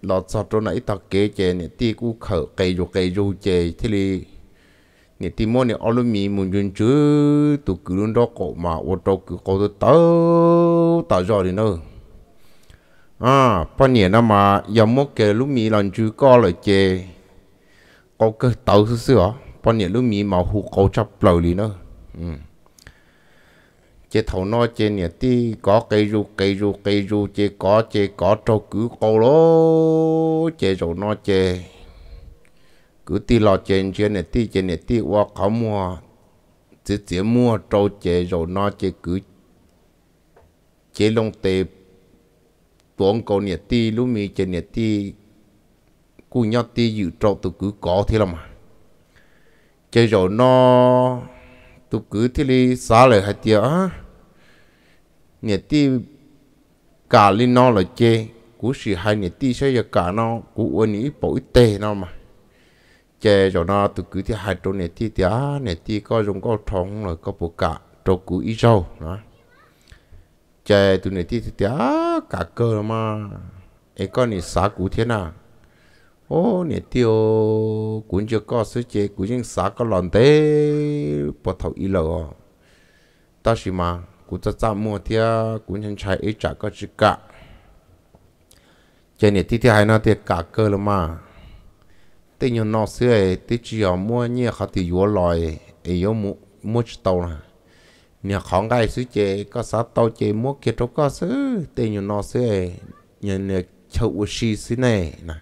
ลอดสอดตัวไหนตะเกเจเนี่ยที่กูเข่าเกยอยู่เกยอยู่เจที่ลีเนี่ยที่มันเนี่ยอารมณ์มีมุนจุนจื้อตุกุลุนดอกก็มาอดดอกก็ก็ตัวเต้าตาจอดีเนอะอ่าปนเนี่ยนะมายังมกเกลุมีหลังจื้อก็เลยเจก็เกิดเต้าเสือปนเนี่ยลุมีมาหูเขาจับเปล่าลีเนอะอืม chế thầu nó chế nhà ti có cây ru cây ru cây ru chế có chế có trâu cứ cô lô chế rồi nó chế cứ ti lo chế chế nhà ti chế nhà ti qua khó mua chỉ chỉ mua trâu chế rồi nó chế cứ chế long tề tuấn cầu nhà ti lúc mi chế nhà ti cú nhau ti dự trâu tụ cứ có thế làm chế rồi nó tụ cứ thế đi xả lại hai tiếng nè ti cả lên nó là chê cú sĩ hai nè ti sẽ giờ cả nó cú ôn ní bổ tê nó mà chê cho nó từ cứ thì hai chỗ nè ti thì á nè ti có dùng có thòng rồi có bộ cả chỗ cú ít rau đó chê từ nè ti thì á cả cơ mà ấy con nè xá cú thế nào ô ti ô cũng chưa có sự chê cũng những xã có lòn tế bắt đầu ít lợ đó xí mà cú ta ta mua thia cú nhân chạy ít trả có chỉ cả trên này thì thì hay nó thì cả cơ là mà thế nhiều nó xưa thì chỉ ở mua nhẹ khá thì yếu lòi yếu mua mua chỉ tàu nè nhà khó gai xứ chế có sát tàu chế mua kia chỗ có xứ thế nhiều nó xưa nhà nhà chậu xì xứ này nè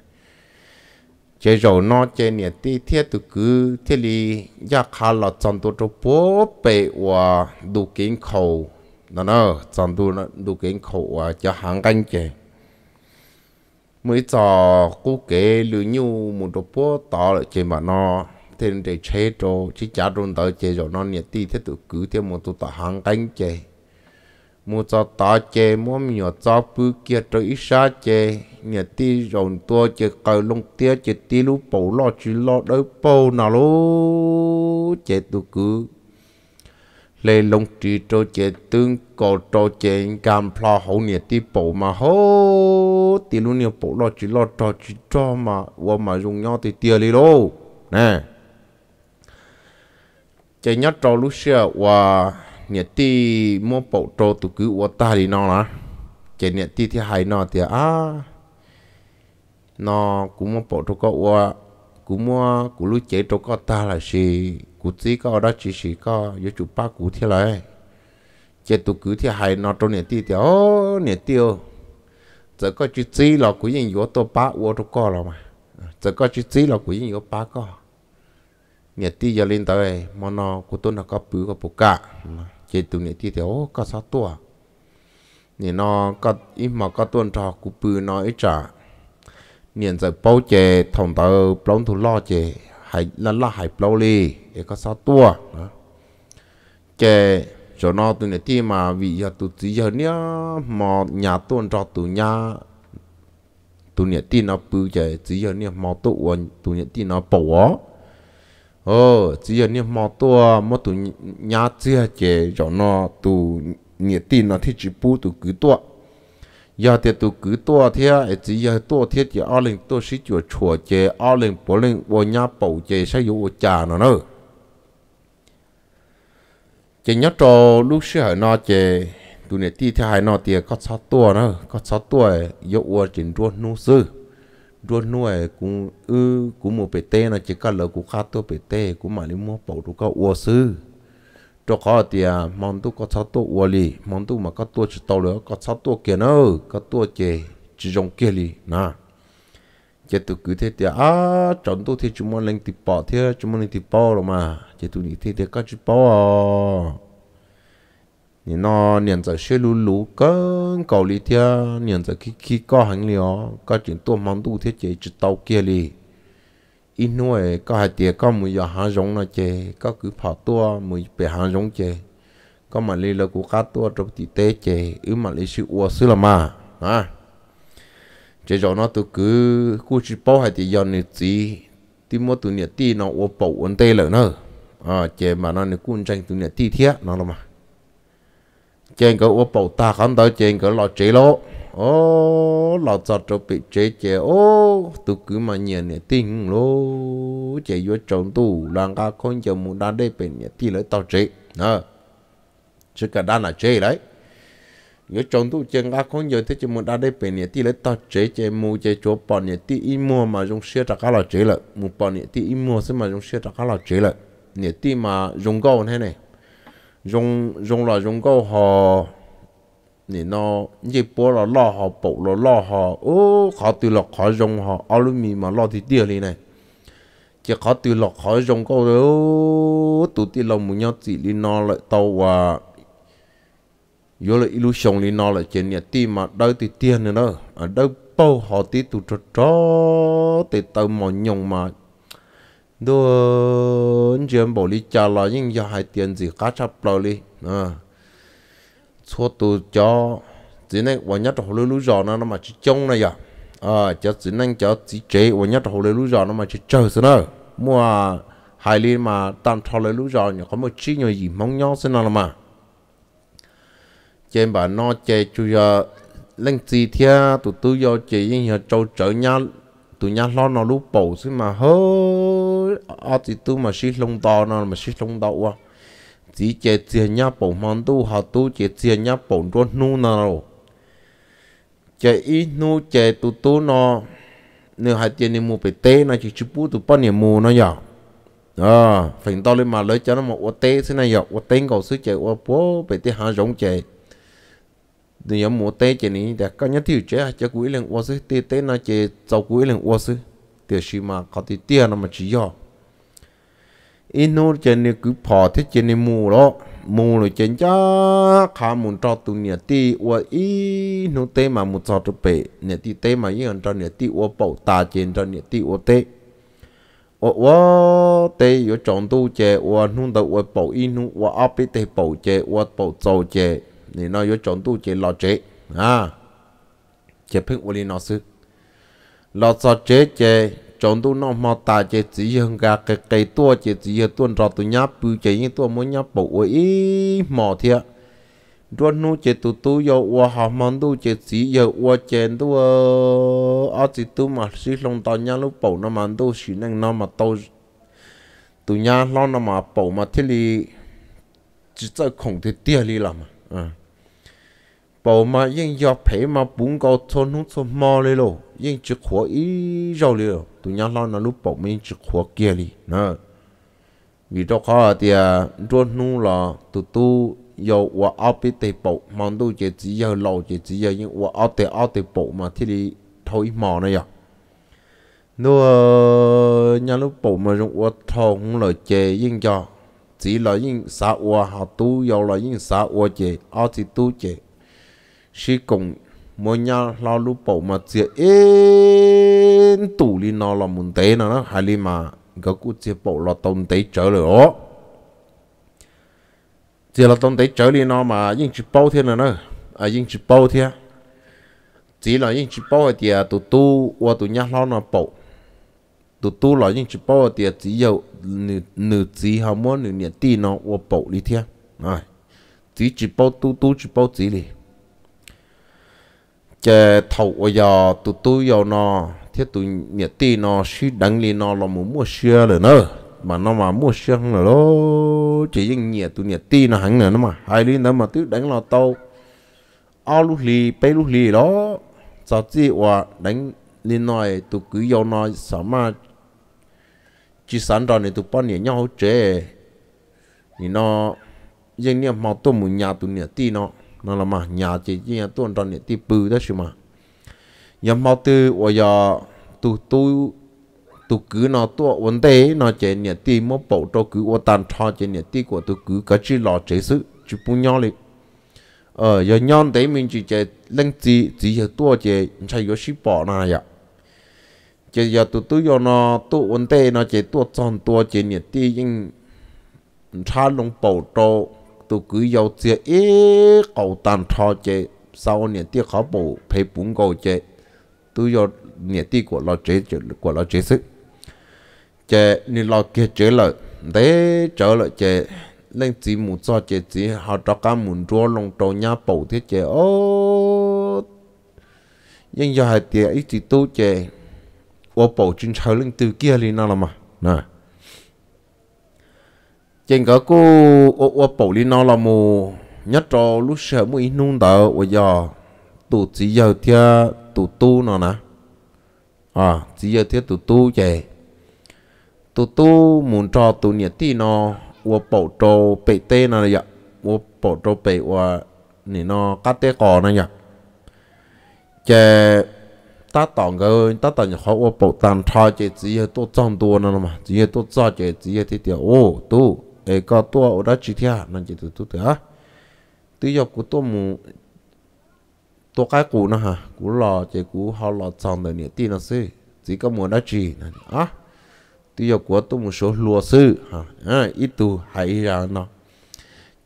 chế rồi nó chế nhà tí thiết tụ cứ thiết li nhà khá là chọn tổ chỗ bố bệ và đủ kiến khẩu nó nó chọn đủ đủ cái khổ à cho hàng canh chè mới cho cú kế lưu nhu một đồ bố tỏ lại chè mà nó thêm để chế cho chỉ trả luôn tới chè rồi nó nhiệt tì thế tự cứ theo một tụ tỏ hàng canh chè mua cho tỏ chè mua nhỏ cho bự kia cho ít xa chè nhiệt tì rồi tua chè cờ lông tia chè tì lũ bầu lo chỉ lo đỡ bầu nào lú chè tự cứ lê lông trì trô chế tương cổ trô chế cảm lo hậu nhiệt tí bộ mà hô tí luôn nhiệt bộ lo chỉ lo trò chỉ cho mà qua mà dùng nhau thì tiền đi đâu nè chế nhất trò lúc xưa qua à, nhiệt tí mua bộ trò tụ cứ qua ta đi nó là chế nhiệt tí thì hay nó thì à nó cũng mua bộ trò có qua cú mua cú lúc chế trâu có ta là gì cú tí có đó chỉ chỉ có yếu chụp ba cú thế này chế tụ cứ thế hay nó trong nè tiêu tiêu nè tiêu giờ có chỉ chỉ là cú nhìn yếu tổ ba uo trâu có rồi mà giờ có chỉ chỉ là cú nhìn yếu ba có nè tiêu giờ lên tới mà nó cú tôi nó có bự có bự cả chế tụ nè tiêu tiêu có sáu tuổi nè nó có ít mà có tuần trò cú bự nó ít trả miền giờ bao chè thòng tờ plong thủ lo chè hay là la hay plong li để có sao tua đó chè cho nó tụi này thì mà vì giờ tụi chỉ giờ nhá mà nhà tuôn cho tụi nhà tụi này thì nó bự chè chỉ giờ nhá mà tụi quần tụi này thì nó bỏ ờ chỉ giờ nhá mà tua mà tụi nhà chưa chè cho nó tụi này thì nó thích chỉ bù tụi cứ tua giờ thì tụ cứ tua thế chỉ giờ tua thế chỉ ao linh tua sĩ chùa chùa chè ao lên bỏ lên bỏ nhà bầu chè sẽ dụ trà nó nữa chè nhớ trò lúc xưa hỏi nó chè tụ này đi thế hai nó thì có sáu tua nữa có sáu tua dụ ở trên ruột nu sư ruột nu ấy cũng ư cũng một bể tê nó chỉ có lỡ cũng khá tua bể tê cũng mà đi mua bầu tụ có uo sư ตัวก็เดียมองตัวก็ชอบตัววัวลีมองตัวมันก็ตัวจะโตแล้วก็ชอบตัวเกนเออก็ตัวเจจะจงเกลีนะเจตุกูเทียอ่ะจนตัวเทียจุมันเล็งติปอเทียจุมันเล็งติปอลงมาเจตุนี่เทียก็จุปอ你那年在雪路路跟高里天，年在去去高行了，个真多忙都天节一到街里。ít nuôi có hai tiệc có mùi giờ hàng giống nó chê có cứ phỏ tua mùi bề hàng giống chê có mà lì là của cá tua trong tỷ tế chê ứ mà lì sự ua sư là mà à chế rõ nó tôi cứ cứ chỉ bao hai tiệc giờ nè chỉ tí mua tụ nè tí nó ua bầu ổn tê lợ nữa à chế mà nó nè cuốn tranh tụ nè tí thiệt nó là mà chế cái ua bầu ta không đó chế cái lo chế lỗ ô lọ cho cho bị chế chế ô tụ cứ mà nhẹ nhẹ tình lô chế vô trồng tù làng ca con chờ muốn đan đây bên nhẹ tì lấy tao chế nè. chứ cả đan là chế đấy vô trồng tù chế ca con giờ thế chỉ muốn đan đây bên nhẹ tì lấy tao chế chế mua chế chỗ bỏ nhẹ tì im mua mà dùng xe trả cá là chế lại mua bỏ nhẹ tì im mua xem mà dùng xe trả cá là chế lại nhẹ tì mà dùng câu thế này dùng dùng là dùng câu họ 你呢？你剥了落好，剥了落好，哦，好对了，好用好，阿鲁米嘛落地掉哩呢。chỉ có từ lọc khỏi rồng câu đó tụt đi lòng muốn nhau chỉ đi nó lại tàu và vô lại illusion đi nó lại trên nhà ti mà đâu thì tiền nữa đó ở à, đâu bao họ tí tụt trò thì tàu mỏ nhồng mà đồ chuyện bỏ đi trả lại nhưng giờ hai tiền gì cá chắp lại đi à số tụ cho chỉ nên và nhất hồ lưu giò nó mà chỉ trông này à à ờ, cho chỉ nên cho chỉ chế và nhất hồ lưu giò nó mà chỉ chờ xin nữa mua hai ly mà tam thọ lưu giò nhỏ có một chi nhỏ gì mong nhau xin nào mà trên bà nó chế chú giờ lên gì thế tụ tư do chỉ những nhà trâu trở nhau tụ nhau lo nó lúc bầu xin mà hơi ở ờ, thì tụ mà xí lông to nó mà xí lông đậu à chỉ chế chế nhá bộ mong tu họ tu chế chế nhá bộ rốt nu nào chế ít nu chế tu tu nó nếu hai tiền này mua bị tê nó chỉ chụp bút tu bao nhiêu mua nó giờ à phải to lên mà lấy cho nó một ô tê thế này giờ ô tê cầu sứ chế ô bố bị tê hà giống chế từ giờ mua tê chế này để có nhất thiếu chế chế cuối lần ô sứ tê tê nó chế sau cuối lần ô sứ tiêu chí mà có tiền nó mà chỉ giờ inu chân này cứ bỏ thế chân này mù đó mù rồi chân cha khá muốn cho tu nhà ti và inu tê mà muốn cho tu bể nhà ti tê mà yên cho nhà ti và bảo ta chân cho nhà ti và tê và và tê yếu chọn tu chè và nung tê và bảo inu và áp bê tê bảo chè và bảo cho chè nên nó yếu chọn tu chè lo chè à chè phim uli nó sư lo cho chè chè chọn tu nó ờ, mà ta chế chỉ hơn cả cái cái tua chế chỉ hơn tuần rồi tu nhá bự chế như tu mới nhá bộ ấy mỏ thiệt đuôn nu chế tu tu yo wa hà mòn tu chế chỉ yo wa chén tu ở chỉ tu mà chỉ lòng tao nhá lúc bộ nó mà tu chỉ năng nó mà tu tu nhá lo nó mà bộ mà thế li chỉ cho khổng thì tiếc li làm à, à bảo mà yên yo phải mà bún gạo thôn hút thôn mò lên lo yên chỉ khó ý rồi liền tụi nhau lo nó lúc bảo mình chỉ khó kia đi vì đó khó thì à luôn là tụi tu yo qua ao bị tê bộ mang tu chơi chỉ giờ lâu chơi chỉ giờ nhưng qua ao tê ao tê bộ mà thì đi thôi mò này à nó ờ, nhà lúc bộ mà dùng qua thâu cũng là chơi yên cho chỉ là yên xã wa học tu yo là yên xã wa chơi, ao thì tu chơi chỉ cùng mỗi nhà lao lúc bảo mà chỉ yên tủ li nó là muốn tế nó hay li mà cái cụ chỉ bảo là tông thế trở lại rồi chỉ là tông thế trở li nó mà yên chỉ bao thiên là nó à yên chỉ bao thiên chỉ là yên chỉ bao thì à, tụ tu và tụ nhát lo nó bảo tụ tu là yên chỉ bao thì chỉ có nữ nữ chỉ hàm muốn nữ nhiệt ti nó và bảo li thiên à chỉ chỉ bao tu tu chỉ bao chỉ li chè thầu ở giờ tụ tụ giờ nó thế tụ nhiệt ti nó suy đắng lên nó là muốn mua xe rồi nữa mà nó mà mua xe không là đó chỉ riêng nhiệt tụ nhiệt ti nó hẳn nữa mà hai lên đó mà tứ đánh lo tàu ao lúc lì bê lúc lì đó sau khi hòa đánh lên nói tụ cứ giờ nó sao mà chỉ sẵn rồi này tụ bao nhiêu nhau chế thì nó riêng niệm màu tôm mù nhà tụ nhiệt ti nó nó là mà nhà chị chị nhà tôi tròn những tí bự đó chứ mà nhà mau tư ở nhà tu tu tu cứ nó tu vấn đề nó chỉ những tí mà bảo cho cứ ở tàn thọ chỉ những tí của tu cứ cái chỉ lo chế sự chứ không nhau liền ờ giờ nhau đấy mình chỉ chỉ lên chỉ chỉ giờ tu chỉ chạy có ship bỏ nào vậy, chỉ giờ tu tu giờ nó tu vấn đề nó chỉ tu tròn tu chỉ những tí nhưng cha long bảo cho tôi cứ yêu chơi ít cầu tàn thọ chơi sau nè tiếc khó bổ phải bốn cầu chơi tôi yêu nè tiếc của lo chế của lo chế sức chơi nè lo kia chế lợi thế trở lại chơi lên chỉ muốn cho chơi chỉ họ cho cả muốn rửa lòng trâu nhà bổ thế chơi ô nhưng giờ hai tiếc ít chỉ tôi chơi ô bổ chính chơi lên từ kia lên nào mà nè trên cả cô ô ô bầu li nó là mù nhất trò lúc sợ mũi nung đỡ và giờ tụ chỉ giờ thia tụ tu nó nè à chỉ giờ thia tụ tu chè tụ tu muốn trò tụ nhiệt tì nó ô bầu trò bể tê nó nè dạ. ô bầu trò bể và nè nó cắt tê cò nó vậy dạ. chè ta tỏng cái ta tỏng khó ô bầu tàn thọ chè chỉ giờ tôi trong tua nó mà chỉ giờ tôi cho chè chỉ giờ thì tiểu ô tu ấy có tua ở chỉ thia nên chỉ từ tôi mu tôi cái cũ nó hả cũ lò chỉ cũ họ lò chọn đời nhiệt tin nó sư chỉ có muốn đó chỉ á từ giờ của tôi một số lúa sư hả à, ít tu hay ra nó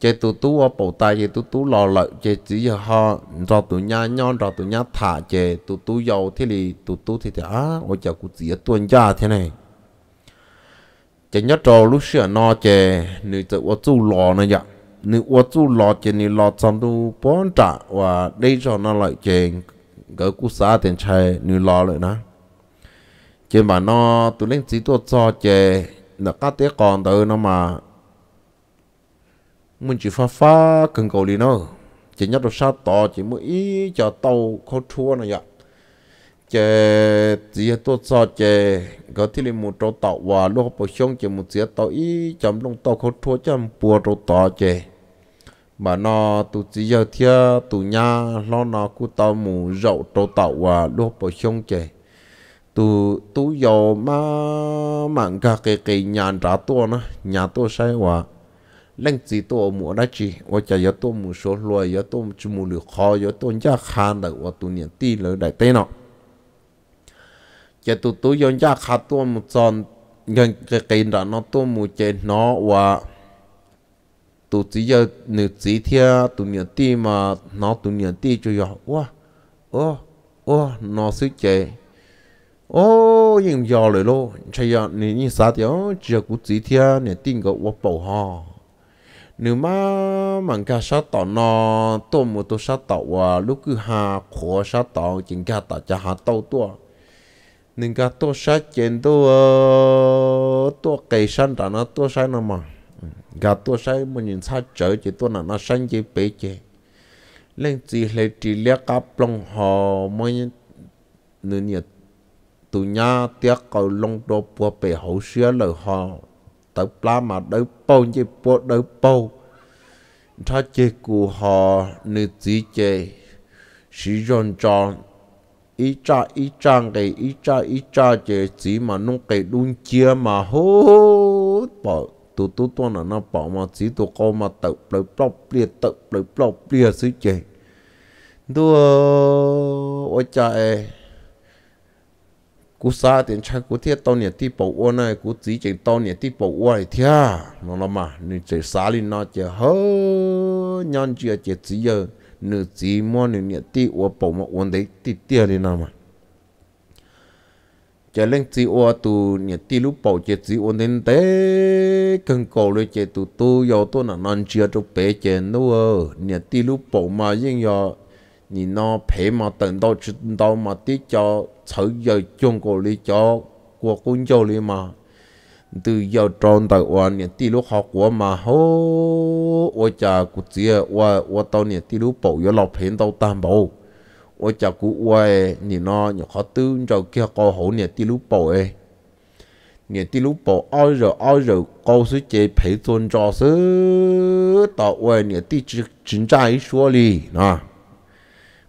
chỉ tu tu ở bộ chỉ tu tu lò lợi chỉ chỉ giờ họ rồi tụi nhà nhon rồi tụi nhà thả chỉ tu tu giàu thế thì tu tu thì thì á ôi chả cũng chỉ tuần gia thế này chỉ nhớ trò lúc xưa nó chè nữ tự ô chú lò nữa dạ nữ ô chú lò chè nữ lò trong đu bốn trả và đi cho nó lại chè gỡ cú xã tiền chè nữ lò lại nó chè mà nó tụi lên chỉ tôi cho chè là các tế còn tới nó mà mình chỉ phá phá cần cầu đi nó chỉ nhớ đồ sao to chỉ mới ý cho tàu khó chua này dạ chế chỉ tôi cho chế có thể một trâu tàu và lúc bổ sung chế một chiếc tàu ý chấm lông tàu khó thua chấm bùa trâu tàu chế mà nó tụ chỉ giờ thia tụ nhà lo nó cứ tàu mù rậu trâu tàu và lúc bổ sung chế tụ tụ dầu mà mạng cả cái cái nhà trả tua nó nhà tôi sai hòa lên chỉ tôi mua đã chỉ và chả giờ tôi mua số loài giờ tôi chỉ mua được kho giờ tôi chắc khan được và tụ niệm ti lỡ đại tây nọ chế tụ tụ yon ya khá tụ mù chọn gần cái cái đó nó tụ mù chế nó và tụ chỉ giờ nữ chỉ thia tụ nhận ti mà nó tụ nhận ti cho yo wa ô ô nó chế ô nhưng giờ rồi lo chơi giờ như sao thì ô giờ cũng chỉ thia có quá bầu ho nếu mà mình cả sát tỏ nó tôm một tổ sát tỏ và lúc cứ khó sát tỏ chính cả tỏ cho hà tàu tua nên cả tôi sai chuyện tôi ờ, tôi cái sản đã nó tôi sai nó mà cả tôi sai mà nhìn sai chở chỉ tôi là nó san chỉ bể chỉ lên chỉ lấy chỉ liếc cặp lòng họ mới nên nhiệt tụ nhà tiếc cầu lòng đồ bùa bể hậu xưa lời họ tới pla mà đỡ bao chỉ bùa đỡ bao thà chỉ của họ nữ chỉ chỉ sử dụng cho ý cha ý trang cái ý cha ý cha chế chỉ mà nông cái đun chia mà hô bỏ tu tu tu nó nó bỏ mà chỉ tu cô mà tự lấy bọc bia tự lấy bọc bia xứ chế đua ôi cha ơi cú sa tiền cha cú thiết tao nhiệt ti bảo ua này cú chỉ chỉ tao nhiệt ti bảo ua này thia nó là mà nên chỉ sa lên nó chỉ hơ nhon chia chỉ chỉ giờ nữ chỉ muốn nữ nhẹ tí ua bầu mà ổn đấy tí tia đi nào mà chả lên chỉ ô tu nhẹ tí lúc bầu chả chỉ uống đến thế cần cầu lên chả tu tu yếu tu là non chia cho bé chả nữa nhẹ tí lúc bầu mà yên yêu nhìn nó bé mà tận đâu chút đâu mà tí cho sợ giờ chung cầu đi cho của con cháu đi mà từ giờ tròn tại oan nè tí lúc học của mà hô ô cha cụ chia ô ô tao nè tí lúc bầu yo lọc hiện tao tam bầu ô cha cụ ô nè nó nhỏ khó tư cho kia có hổ nè tí lúc bầu ấy nè tí lúc bầu ai rồi ai rồi câu sư chế phải tôn cho sư tao ô nè tí chính trai xua li nè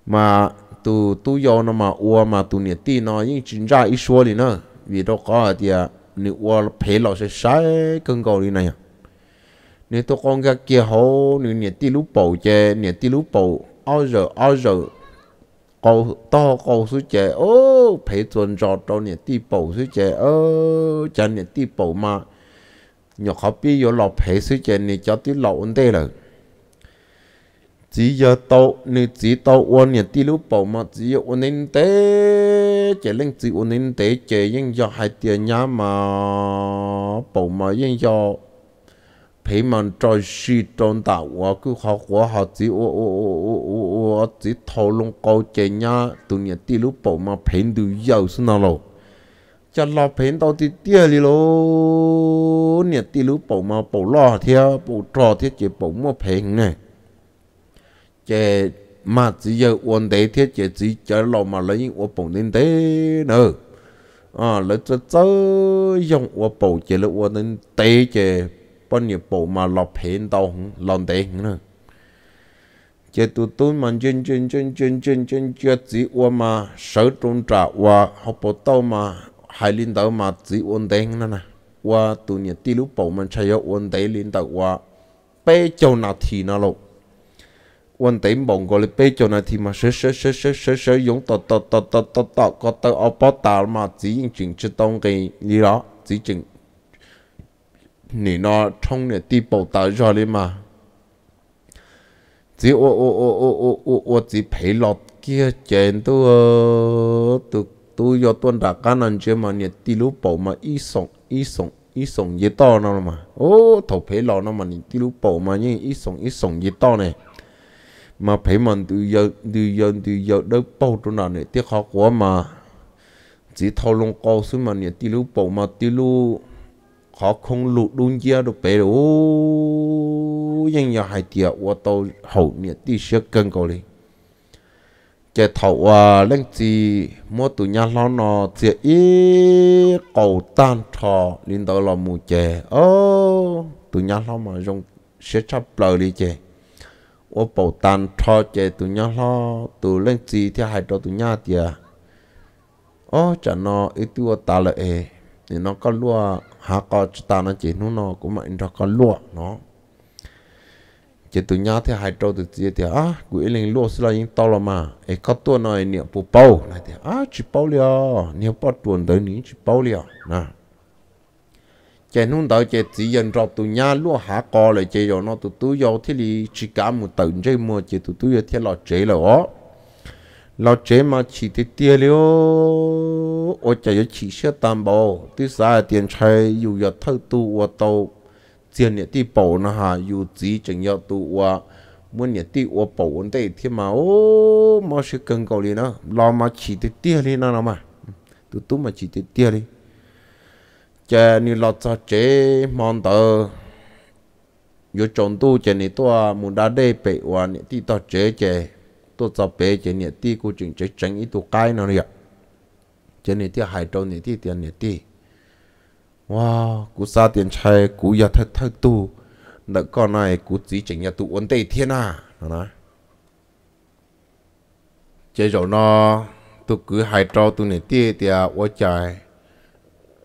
mà tu tu yo nó mà ô mà tu nè tí nó nhưng chính trai xua li nè vì đó có thì à ni wal phe lo se sai cưng cầu đi này ni to con gà kia hô ni ni ti lú bầu che ni ti lú bầu ao giờ ao giờ cầu to cầu su che ô phe tuần trò trò ni ti bầu su che ô chân ni ti bầu mà nhỏ khó bi yo lo phe su che ni cho ti lo ổn tê chỉ giờ tàu nữ chỉ tàu uốn nhà tí lúc bảo mà chỉ giờ uốn nên té chỉ lên chỉ uốn nên té chỉ nhưng giờ hai tiền nhà mà bảo mà nhưng giờ phải mà cho suy trong đạo và cứ học và học chỉ ô ô ô ô ô ô chỉ thâu lông câu chỉ nhà tụi nhà tí lúc bảo mà phải đủ giàu xin nào cho lo phải tao tí tia đi lô nhà tí lúc bảo mà bảo lo theo bảo trò theo chỉ bảo mà phải này chế mà chỉ giờ ổn đấy thiết chế chỉ chờ lo mà lấy ổn bổng nên thế nữa à lấy cho cho dùng ổn bổng chế lấy ổn nên thế chế bao nhiêu bổng mà lọp hiện đâu lọp đấy nữa chế tụ tụ mà chân chân chân chân chân chân chưa chỉ ổn mà sở trung trả ổn học bộ tàu mà hai linh đạo mà chỉ ổn đấy nữa nè ổn tụ nhiệt tí lúc bổng mà chạy ổn đấy linh đạo ổn bây giờ nào thì nào lúc วันเต็มบ่งก็เลยไปจนนาทีมาเชเชเชเชเชเชยงต่อต่อต่อต่อต่อต่อก็ต่อเอาปอตามาจีจริงจะต้องกันยี่ล้อจีจริงนี่นอช่องเนี่ยตีปอตาจอเลยมาจีโอโอโอโอโอโอโอจีเพลอดเกียเจนตัวตัวตัวยอดตัวดักกันนั่นเจมันเนี่ยตีลูกปอมาอีสองอีสองอีสองยี่ต่อนั่นมาโอ้ถูกเพลอดนั่นมันตีลูกปอมาเนี่ยอีสองอีสองยี่ต่อเนี่ย mà phải mình từ giờ từ giờ từ giờ đỡ bao chỗ nào này tiếc khó quá mà chỉ thâu lông cao xuống mà này tí lú bộ mà tí lú khó không lụt đun gia được bể đồ nhưng nhà hai tiệt qua tàu hậu này đi sẽ cần cầu đi cái thầu à lên chỉ mua tụ nhà lo nó chỉ ít cầu tan trò lên đó là mù chè ô tụ nhà lo mà dùng sẽ chấp lời đi chè ô bảo cho chế tụi nhá lo tụi lên gì thì hãy cho tụi nhá tiệt ô chả nó ít tụi ta là ê thì nó có lúa hạ có ta nó chỉ nó nó cũng mạnh cho có lúa nó chế tụi nhá thì hãy cho tụi gì thì à quỷ linh lúa xí là những to là mà ê có tụi nó niệm bù bao này thì à chỉ bao liao niệm bao tuần tới ní chỉ bao liao nè chế nung tàu chế chỉ dân rọt tụi nhà lúa há co lại chế rồi nó tụi tôi vô thế li chỉ cả một tận chơi mua chế tụi tôi vô thế lọ chế là ó lọ chế mà chỉ thế tiền liu ô chế vô chỉ sẽ tam bộ tí xa tiền chơi dù giờ thâu tụ ô tàu tiền nhật tí bộ nó hà dù chỉ chừng giờ tụ ô muốn nhật tí ô bộ ổn tệ thế mà ô mà sẽ cần cầu liền đó lo mà chỉ thế tiền liền nó mà tụi tôi mà chỉ thế tiền liền chè như lọt cho chế mòn tờ yo chọn tu chè này tua muốn đa đê bể hoàn nè ti tao chế chè tôi cho bể chè nè ti cô chừng chế tránh ít tu cái nó nè chè nè ti hải trâu nè ti tiền nè ti wow cú sa tiền chai cú ya thật thật tu nợ con này cú chỉ chỉnh ya tu ổn tê thiên à nó nói chế rồi nó tôi cứ hải trâu tu nè ti tiền quá trời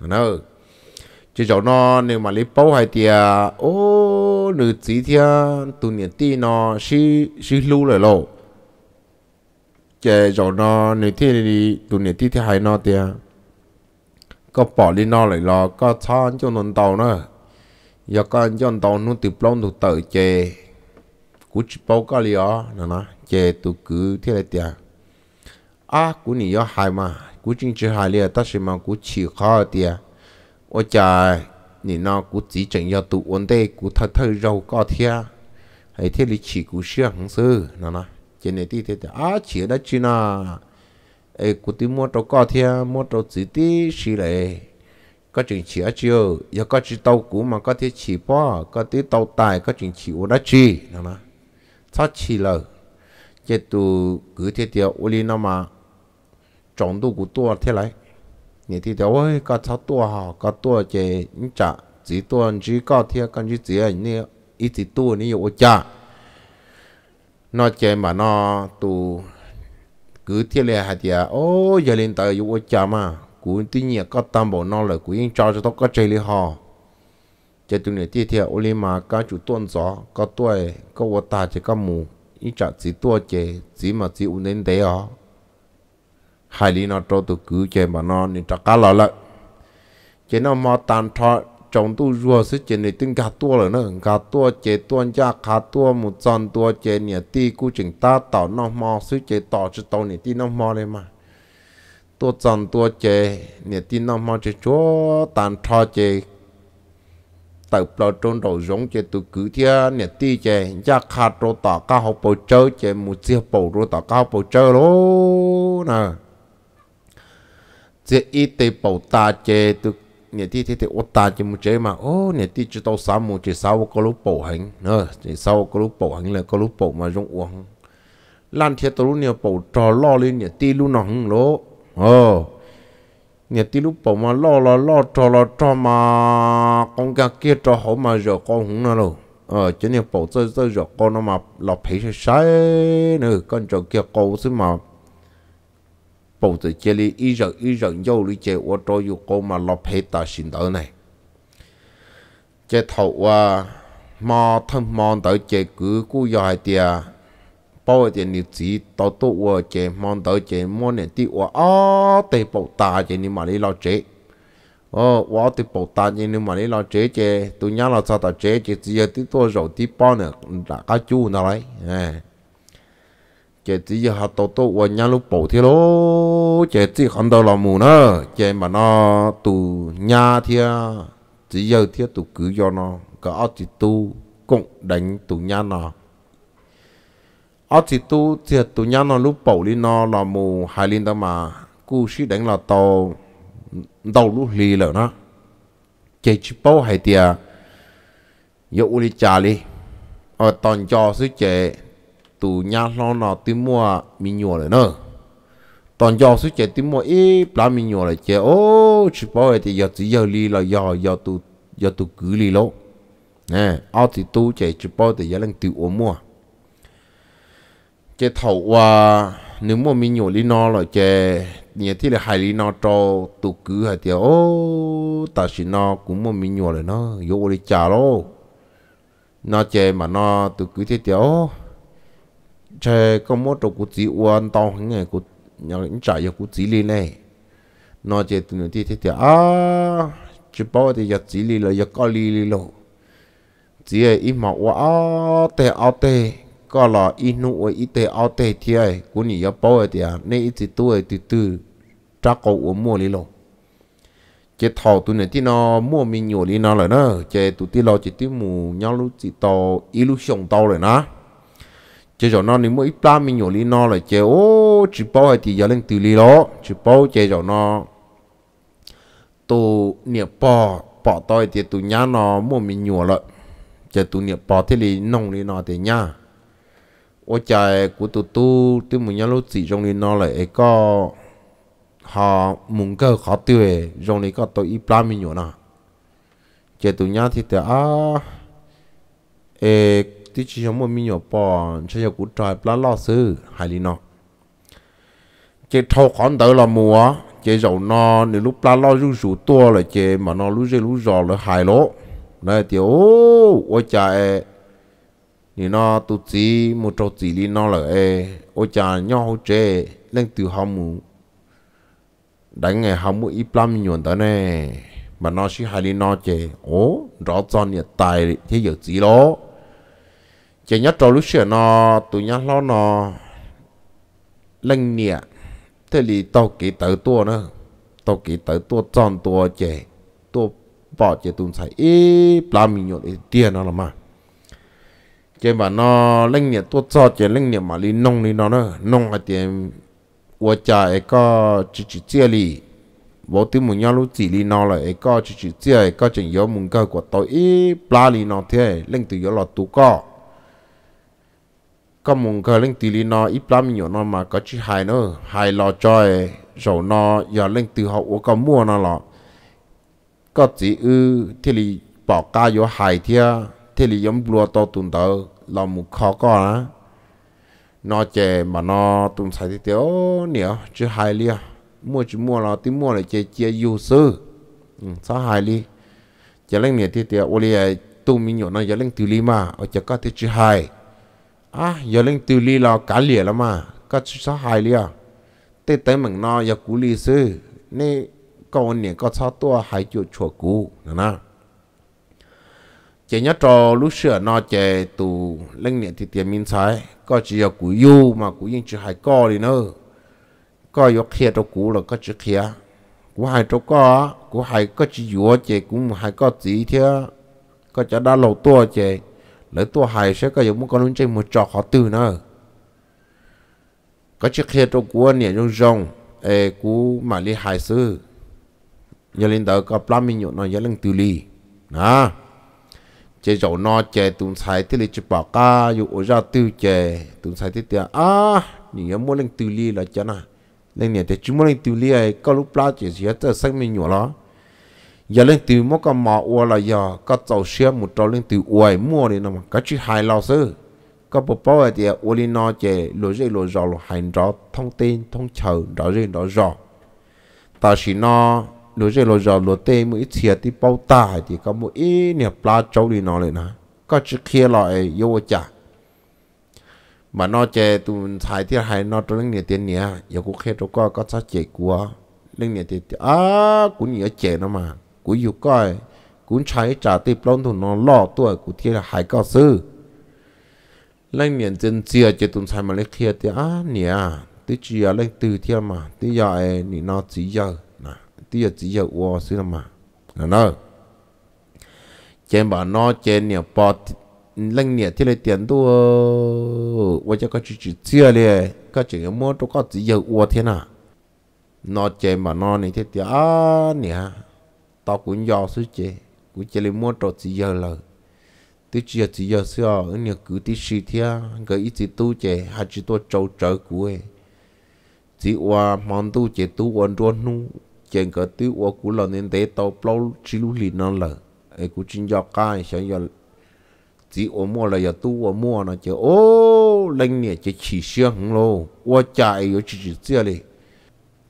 nó chỉ cháu nó nếu mà lấy bao hai tia à, ô nữ chỉ tia tu niệm ti nó xí xí lưu lại lộ chỉ cháu nó nữ thi đi tu niệm ti thì hai nó tia à, có bỏ đi nó lại lo có chọn cho nó tàu nữa giờ có cho nó tàu nó từ plong từ tờ chè cú chỉ bao cái gì đó nè nè chè tu cứ thế này tia à cú nhỉ hai mà cú chính chỉ hà liệt ta sẽ mà cú chỉ khó thì ô chà nị nó cú chỉ chẳng cho tụ ổn đây cú thật thật râu có thia hay thế lý chỉ cú xưa hằng sư nó nó chỉ này đi thế à chỉ đã chỉ na ê cú tí mua trâu có thia mua trâu chỉ tí xí lệ có chuyện chỉ ở chiều giờ có chỉ tàu cú mà có thể chỉ bỏ có tí tàu tài có chuyện chỉ ổn đã chỉ nó nó sao chỉ lời chỉ tụ cứ thế tiêu ô li nó mà trọng đô của tua thế này 你提到我个操多好，个多者你咋只多只高铁跟只只你一直多你有家，那这嘛那都古铁嘞还的哦，一零到有家嘛，古第二个担保那了，古因找着到个这里哈，这对你地铁屋里嘛，个就断着个对个我打这个木，你咋只多者只嘛只有能得哦。hai lý nó cho tụ cứ chè mà nó nên trả cá lọ lại chế nó mò tàn thọ trong tu rùa sẽ chế này tính cả tua rồi nó cả tua chế tuôn cha cả tua một tròn tua chế nhà ti cú chỉnh ta tỏ nó mò sẽ chế tỏ cho tàu này ti nó mò đây mà tua tròn tua chế nhà ti nó mò chế chúa tàn thọ chế tập lo trôn đầu giống chế tu cứ thia nhà ti chế cha cả trâu tỏ cá học bầu chơi chế một chiếc bầu rồi tỏ cá học bầu chơi luôn nè 这一得保大街都，你啲啲啲我大街冇啫嘛，哦，你啲知道啥冇？只啥我嗰路步行，啊，只啥我嗰路步行咧，嗰路步嘛用我，烂铁都你步着落咧，你啲路能咯，哦，你啲路步嘛落落落着落着嘛，公家 kia 着好嘛就讲红啦咯。ờ chứ nếu bảo chơi chơi rồi con nó mà lọc thấy sai nữa con trò kia cầu chứ mà bộ từ chế lý ý rợ ý rợ dâu lý chế ô trô dù cô mà lọp hết ta xin đỡ này chế thầu à mà thân mòn tới chế cứ cú dài tìa bao tiền nhiều chỉ tao tu ô chế mòn tới chế mòn này tí ô ó tê bộ ta chế ni mà lý lo chế ô ô tê bộ ta chế ni mà lý lo chế chế tụi nhá lo sao ta chế chế chỉ giờ tí tôi rồi tí bao nữa đã cá chú nào đấy chị chỉ hạt tổ tổ và nhà lúc bổ thế lô chị chỉ không đâu là mù nữa chị mà nó tụ nhà thì chỉ giờ thì tụ cứ cho nó cả ở chỉ tu cũng đánh tụ nhà nó ở chỉ tu thì tụ nhà nó lúc bổ lên nó là mù hai linh đó mà cứ sĩ đánh là tàu đầu lúc lì lợ nó chị chỉ bảo hai tia yêu đi chả đi, ở toàn cho sư chị tụ nhà lo nọ tím mua mi nhua rồi nữa toàn do số trẻ tím mua ít lá mi nhua rồi trẻ ô chỉ bảo vệ thì giờ chỉ giờ li là giờ giờ tụ giờ tụ cứ li lỗ nè ao thì tu trẻ chỉ bảo thì giờ lần tiêu ôm mua trẻ thầu qua nếu mua mi nhua li nọ rồi trẻ nhà thì là hai li nọ cho tụ cứ hay thì ô ta chỉ nọ cũng mua mi nhua rồi nó vô đi trả lô nó chè mà nó tụ cứ thế thì ô chè công một trục của chị uan tao hằng này của nhà lính trả cho cụ chỉ li này nó chỉ từ nửa thì thì à chỉ bảo thì giờ chị li là giờ có li li lo chị ấy im mà wa tè ao tè có là ít nụ ấy ít tè ao tè thì ấy cụ nhỉ giờ thì à nên ít chỉ tuổi từ từ trả cậu của mua li lo chế thọ tụi này thì nó mua mình nhiều đi nó rồi nó chế từ tí lo chế tí mù nhau lúc chỉ tàu ít lúc illusion tàu rồi nó chế cho nó nếu mà ít ba mình nhổ lý nó là chế ô chỉ bao thì giờ lên từ lý đó chỉ bao chế cho nó tụ niệm bỏ bỏ tôi thì tụ nhá nó mua mình nhổ lại chế tụ niệm bỏ thế lý nông lý nó thì nhá ô chạy của tụ tu tụ mình nhá lúc chỉ trong lý nó lại có họ muốn cơ khó tiêu trong lý có tôi ít ba mình nhổ nào chế tụ nhá thì tớ à tí chỉ giống một mi nhỏ bò cho giờ cũng trời lá lo sư hài lý nó chế thâu khoản tới là mùa chế dầu nó nếu lúc lá lo rú rú tua là chế mà nó lúc dây lúc giò là hài lỗ nói thì ô ôi trời thì nó tụ chỉ một trâu chỉ lý nó là ê ôi trời nhau chế lên từ hông mù đánh ngày hông mù ít lắm nhuận tới nè mà nó chỉ hài lý nó chế ô rõ cho nhiệt tài thế giờ chỉ lỗ chỉ nhớ trò lúc xưa nó tụi nhớ lo nó lanh nhẹ thế thì tàu kỹ tự tua nữa tàu kỹ tự tua tròn tua chè tua bỏ chè tụi sai ý làm mình nhột tiền nó là mà chè mà nó lanh nhẹ tua tròn chè lanh nhẹ mà đi nông đi nó nữa nông là tiền của cha có chỉ chỉ chia li bố tí mùng nhau lúc chỉ li nó là có chỉ chỉ chia có chừng gió mùng cơ của tôi ý pla li nó thế lanh từ gió là tú co có mùng cờ linh tử lý nó ít lắm nhiều nó mà có chỉ hài nữa hài lò chơi rồi nó giờ linh tử hậu của có mua nó lọ có chỉ ư thì lì bỏ ca vô hài thia thì lì giống lúa to tụn tờ là một khó có á nó chè mà nó tụn sai thì tiêu nhiều chứ hài lia mua chỉ mua là tí mua là chè chia yêu sư ừ, sao hài lia chè linh nỉa thì tiêu ô lia tụn mình nhỏ nó giờ linh tử lì mà ở chè có thì chứ hài à giờ lên từ li lo cả lìa lắm mà các chú sao hài lìa tê tới mừng nó giờ cú li sư nè con nè có sao tua hài chuột chuột cú nè nè chỉ nhớ trò lúc xưa nó chè tù lên nè thì tiền minh sai có chỉ giờ cú yêu mà cú yên chỉ hài co đi nữa có yêu kia cho cú là có chỉ kia cú hài cho co cú hài có chỉ yêu chè cú hài có gì thế có chả đã lâu tua chè lấy tua hài sẽ có giống một con nung chanh một trò khó từ nữa có chiếc kia trong của nhẹ trong rồng ê cú mà li hài sư giờ lên tới có plasma mình nhộn nó giờ lên từ li nà chế chỗ nó chế tụng sai thì li chụp bảo ca dụ ở ra từ chế tụng sai thì tiệt à nhìn muốn lên từ li là chân à, lên nhẹ thì chúng muốn lên từ li ấy có lúc plasma chế gì hết tới sách mình nhộn đó giờ lên từ mỗi cái mỏ ua là giờ có tàu xe một trâu lên từ uầy mua đi nó mà cái chỉ hai lão sư có bộ bao thì ua đi nó chè lối dây lối dò lối hành rõ thông tin thông chờ rõ dây rõ dò ta chỉ nó lối dây lối dò lối tê một ít thiệt thì bao tải thì có một ít nẹp la trâu đi nó lại nè có chỉ kia loại vô chả mà nó chè tụ thái thì hay nó trâu lên nè tiền nè giờ cũng khe trâu có có sao chè của lên nè tiền à cũng nhiều chè nó mà cú yêu coi cú trái trả tiếp lon thủ nó lọ tuổi cú thiên là hải sư lên miền dân chia chỉ tụng sai mà lấy kia à, chia lên từ thiên mà tí giờ nị nó chỉ giờ nè tí giờ giờ uo sư mà nè nè trên bà nó trên nè bọt lên nè thì lấy tiền tu và cho các chị chia liền các chị mua cho các chỉ giờ uo thiên à nó trên bà nó này thì á nè à, to của nhỏ số chế của chế lấy mua trò chỉ giờ là từ chỉ chỉ giờ xưa ở nhà cứ tí xì thia cái ít chỉ tu chế hay chỉ tu trâu trở của ấy chỉ qua món tu chế tu quan trọng nu chế cái tu qua của là nên để tàu plau chỉ lưu lì nó là ấy của chính giờ cái sẽ giờ chỉ ô mua là giờ tu ô mua nó chế ô lên nhà chế chỉ xương lô qua chạy ở chỉ chỉ xưa liền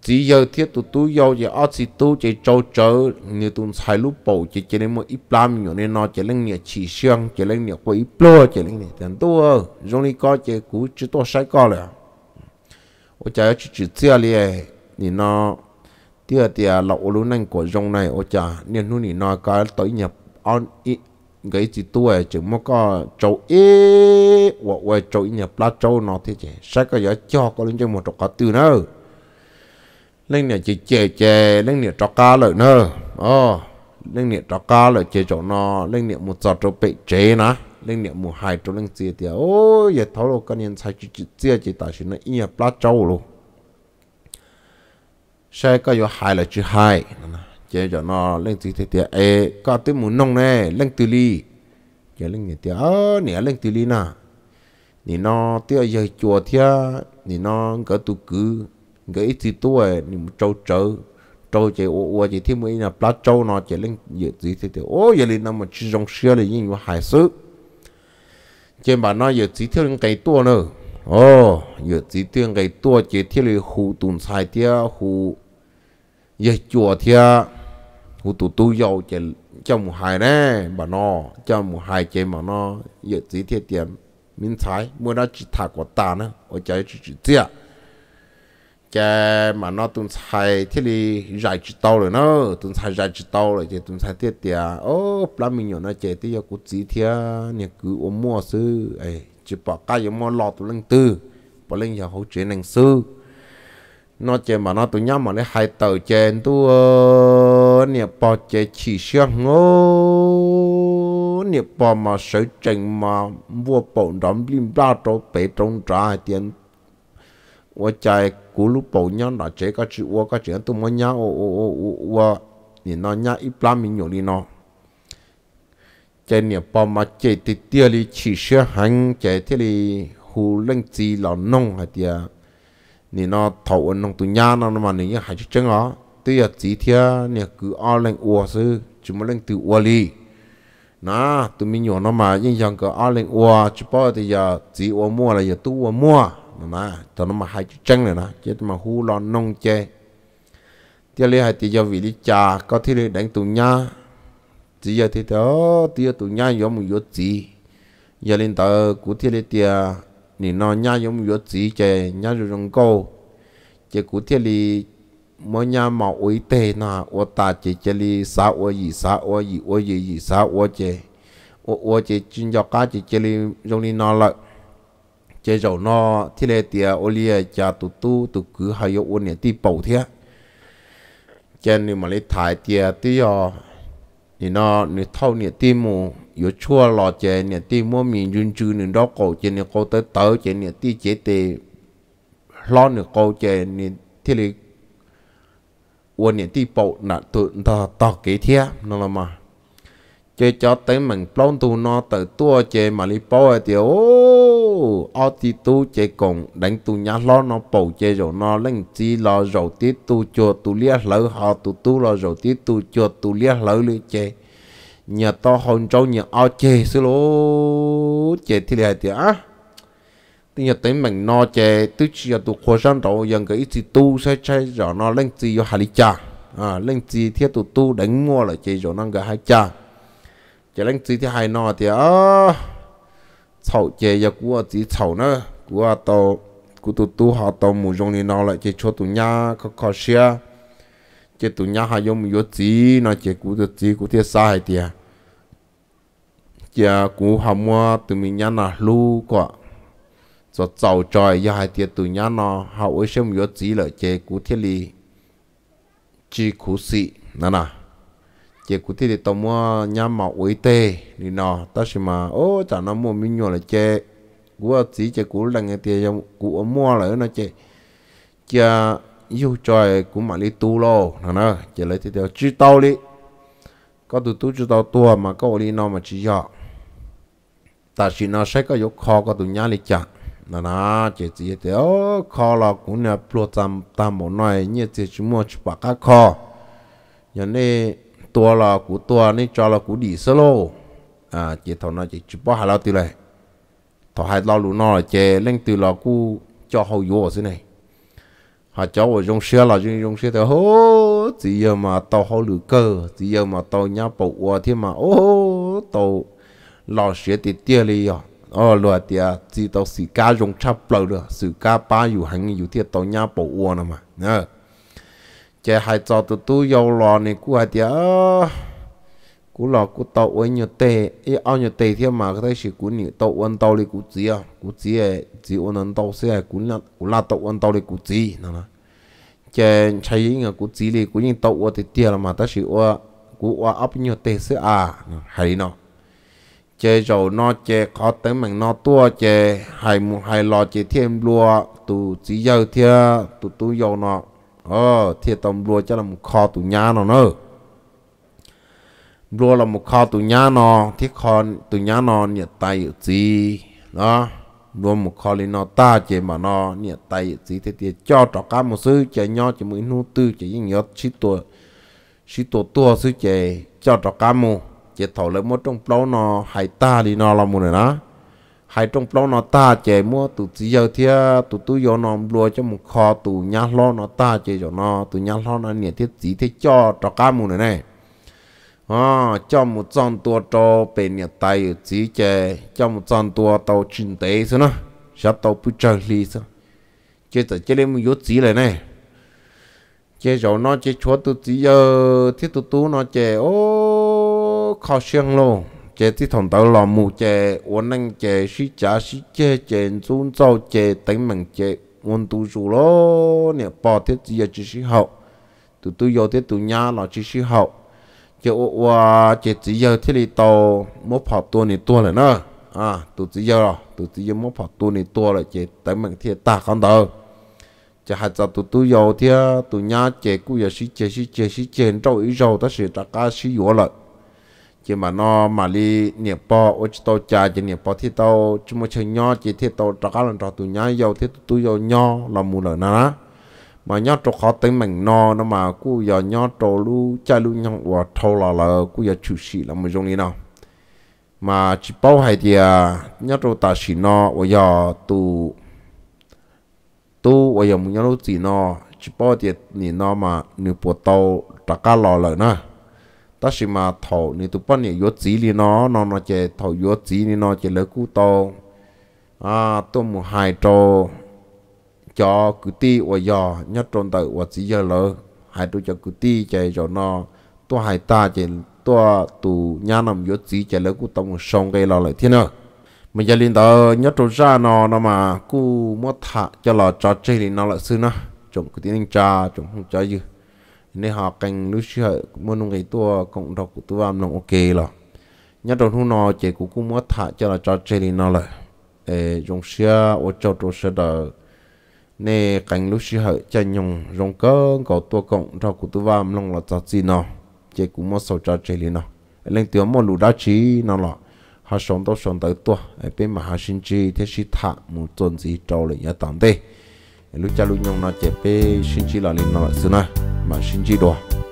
chỉ giờ thiết tụ tu giờ chỉ ở chỉ tu chỉ trâu trâu như tụ sai lúc bầu chỉ chỉ nên một ít làm nhiều nên nó chỉ lên nhiều chỉ xương chỉ lên nhiều quỷ plo chỉ lên nhiều tiền tu rồi đi có chỉ cú chỉ tu sai có rồi ô cha chỉ chỉ tiếc liền thì nó tiếc thì là ô lú nành của rong này ô cha nên nu thì nó cái tới nhập on ít cái chỉ tu chỉ một có trâu ít hoặc là trâu nhập lá trâu nó thế chứ sai cái giờ cho có lên cho một trâu cá tư nữa lên nè chỉ chè chè lên nè trọ ca lợi nơ ờ lên nè trọ ca lợi chè chỗ nó lên nè một giọt chỗ bị chế ná, lên nè một hai chỗ lên chia tiền ôi giờ thấu lô cái nhân sai chỉ chỉ chia chỉ tại sao nó yên plá châu luôn xe có vô hai là chữ hai chế chỗ nó lên chỉ thế tiền ê có tới muốn nông nè lên từ ly giờ lên nè tiền ờ nè lên từ ly nà, nì nó tiêu giờ chùa thia nì nó có tu cứ cái thì gì tuổi nhưng trâu trâu trâu chỉ ô ô chỉ thêm mấy là plát trâu nó chỉ lên gì gì thì thì ô giờ lên năm mà chỉ dùng xe là nhìn vào hải sứ trên bà nói giờ chỉ thiếu cái tua nữa ô giờ chỉ thiếu cái tua chỉ thiếu là hù tùng sai thia hù giờ chùa thia hù tụ tu giàu chỉ trong một hai nè bà nó trong một hai trên mà nó giờ chỉ thiếu tiền miếng trái mua nó chỉ thả quả tàn nữa ở trái chỉ chỉ tiếc cái mà nó tụn sai thế thì giải chỉ tao rồi nó tụn sai giải chỉ tao rồi chứ tụn sai tiết tiệt ô làm mình nhỏ nó chạy tiết cũng chỉ thế nhà cứ ôm mua sư ấy chỉ bỏ cái giống mua lọ tụn lên tư bỏ lên giờ hỗ trợ năng sư nó chạy mà nó tụn nhau mà lấy hai tàu chạy tu nhà bỏ chạy chỉ sang ngô nhà bỏ mà sợi trình mà mua bổn đóng lim ra trâu bể trông trà tiền 我在 cú lúc bầu nhau đó chế có chữ u có chữ tụi mình nhau u u u u nhìn nó nhá ít lắm mình nhổ đi nó chế nhiều bao mà chế thì tiêu đi chỉ sửa hàng chế thì đi hù lên chỉ là nông hay tiệt nhìn nó thầu nông tụi nhá nó mà nhìn hay chứ chăng à tuy là chỉ thế nhiều cứ ao lên ô sư chúng mà lên từ u đi nà tụi mình nhổ nó mà nhưng chẳng có ao lên ô chỉ bao thì giờ chỉ u mua là giờ tu u mua mà cho nó mà hai chữ chân này nè chứ mà hú lo nông che, tiếc lý hai tí do vị đi trà có thi đi đánh tù nha chỉ giờ thì đó tiếc tù nha giống một yếu gì giờ lên tờ cụ thi lý tiếc nị nó nha giống một yếu gì chê nha rồi rong câu chê cụ thi lý mơ nha mà ôi tê nà ô ta chê chơi lý xa ô gì xa ô gì ô gì gì xa ô chê ô ô chê chuyên cho cá chê chơi lý rong lý nó lợi chế rầu nó thì lệ tiệt ô lia cha tu tu tu cứ hay yêu ôn nè ti bầu thế cho nên mà lấy thải tiệt tí yo ờ, thì nó nửa thâu nè ti mù yếu chua lò chế nè ti mua mì dun chư nên đó cổ chế nè cổ tới tới chế nè ti chế tê lo nửa cổ chế nè thì lệ ôn nè ti bầu nè tụt ta ta kế thế nó là mà chế cho tới mình plong tu nó tự tua chơi mà li po thì ô ô thì tu chơi cùng đánh tu nhá lo nó bầu chơi rồi nó lên chi lo rồi tí tu cho tu lia lỡ họ tu tu lo rồi tí tu cho tu lia lỡ li chơi nhà to hồn trâu nhà ao chơi xí lô chơi thì lại thì á thì nhà tới mình nó chơi tức là tu khoa sang đầu dân cái ít tu sẽ chơi rồi nó lên chi vô hà li cha à lên chi thiết tu tu đánh mua là chơi rồi nó cái hai cha chỉ lãnh chỉ thì hai nọ thì à chậu chè giờ của chỉ chậu nữa của tàu của tụ tu họ tàu mù trong này nọ lại chỉ cho tụ nhà có khó xia chỉ tụ nhà hai giống yếu chỉ nó chỉ của tụ chỉ của thiệt sai thì chỉ của họ mua tụ mình nhà nào lu quá cho chậu trời giờ hai thiệt tụ nhà nọ họ ấy xem yếu chỉ lại chỉ của thiệt li chỉ của sĩ nè nè chỉ cụ thì tao mua nhám mọc ủy tê thì nọ ta chỉ mà ô chả nó mua mi nhỏ là chê của chỉ chê cụ là người tiền cho cụ mua lại nó chê chả yêu trời cũng mà đi tu lo nó nó chả lấy thì theo chỉ tao đi có từ tu chỉ tao tua mà có đi nọ mà chỉ dọ ta chỉ nó sẽ có dốc kho có từ nhám đi chặt nó nó chỉ chỉ thì ô kho là cũng là plo tam tam một nói như chỉ chỉ mua chỉ bạc kho giờ này tua là của tua nên cho là của đi solo à chị thầu nó chị chụp bao hà lao từ này thầu hai lao lũ nó là chè lên từ là cu cho hậu vô thế này họ cho ở trong xe là trong trong xe thì hô chỉ giờ mà tàu hậu lũ cơ chỉ giờ mà tàu nhau bộ ua thì mà ô tàu lò xe thì tia đi à ờ lùa tia chỉ tàu xì cá dùng chắp lầu được xì cá ba dù hành dù thiệt tàu nhau bộ ua nè mà nhớ chè hai cho tụ tu dầu lo này cú hai tía cú lo cú tàu uốn nhiều tệ ý ao nhiều tệ thì mà cái thấy chỉ cú nhỉ tàu uốn tàu đi cú chỉ à cú chỉ à chỉ uốn tàu xe à, cú là cú là tàu uốn tàu đi cú chỉ, nè nè chè chạy ngà cú gì đi cú nhìn tàu uốn thì tía là mà ta chỉ uốn cú qua ấp nhiều tệ xe à hay nó chè dầu nó chè khó tới mình nó tua chè hay một hay lo chè thêm lúa tụ chỉ giờ thì tụ tu dầu nó ờ thiệt tầm lùa cho là một kho tù nhà nó nữa lùa là một kho tù nhà nó thiết kho tù nhà nó nhiệt tay ở gì đó lùa một kho lên nó ta chế mà nó nhiệt tay ở gì thế thì cho trò cá một sư chế nho chế mũi nu tư chế những nhớ chỉ tuổi chỉ tuổi tua sư chế cho trò cá một chế thầu lấy một trong lâu nó hay ta đi nó là một này đó hai trong lo nó ta chế mua tụ chỉ giờ thì tụ tụ yo nó lúa cho một kho tụ nhà lo nó ta chế cho nó tụ nhà lo nó nhẹ thiết gì thế cho cho cá mù này này à cho một trăm tua cho bên nhà tay dưới chế cho một trăm tua tàu chuyên tế xí nó sắp tàu bị chơi li xí chế tới chế lên một yếu gì này này chế rồi nó chế chúa tụ chỉ giờ thiết tụ tụ nó chế ô khó xương luôn chế thì thằng đầu lò mù chế uốn năng chế xí chả xí chế chế xuống sau chế tính mạng chế uốn tu sù lô nè bỏ thế gì là chỉ xí hậu tụ tụ vô thế tụ nhà là chỉ xí hậu chế ô ô chế chỉ giờ thế thì tao mốt 跑ตัว này ตัวเลย nữa à tụ chỉ giờ rồi tụ chỉ giờ mốt 跑ตัว này ตัว rồi chế tính mạng thế ta không đâu chế hạt giờ tụ tụ vô thế tụ nhà chế cũng là xí chế xí chế xí chế trâu ý râu ta sẽ ra cá xí vô lại chỉ mà nó mà li niệm po ô chỉ tao cha chỉ niệm po thì tao chỉ một chơi nhau chỉ thì tao trả lần trả tụi nhá giàu thì tụi giàu nhau là mù lợn nà mà nhau trâu khó tính mình no nó mà cú giờ nhau trâu lu cha lu nhau và thâu là là cú giờ chủ sỉ là một trong đi nào mà chỉ bao hay thì à, nhau trâu ta sỉ no và giờ tu tu và giờ mình nhau lu sỉ no chỉ bao thì nì no mà nửa bộ tao trả cả lò lợn nà ta xin mà thầu nên tụi bọn này yếu chỉ đi nó nó nó chỉ thầu yếu chỉ nên nó chỉ lấy cú to à tôi muốn hai trò cho cứ ti và giò nhất tròn tự và chỉ giờ lỡ hai tôi cho cứ ti chạy cho nó tôi hai ta chạy tôi tụ nhà nằm yếu chỉ chạy lấy cú tông sông cái lo lại thế nữa mình giờ lên tờ nhất tròn ra nó nó mà cú mất thả cho lò cho chơi thì nó lại xưa nó chúng cứ tin cha chúng không chơi gì nên họ cần lúc sợ muốn người tua cộng đồng của tua làm nông ok là nhất đầu thu nó chỉ cũng cũng muốn thả cho là cho chơi đi nó là để dùng xe ô tô đồ xe đờ nên cảnh lúc sợ cho nhung dùng cơ có tua cộng đồng của tua làm nông là cho gì nó chỉ cũng muốn sầu cho chơi đi nó lên tiếng một lũ đá chí nó là họ sống tốt sống tới tua bên mà họ sinh chi thế sĩ thả một tuần gì trâu lại nhà tạm đây lúc cha lúc nhung nó chế pe xin chỉ là linh nó là xưa mà sinh chi đồ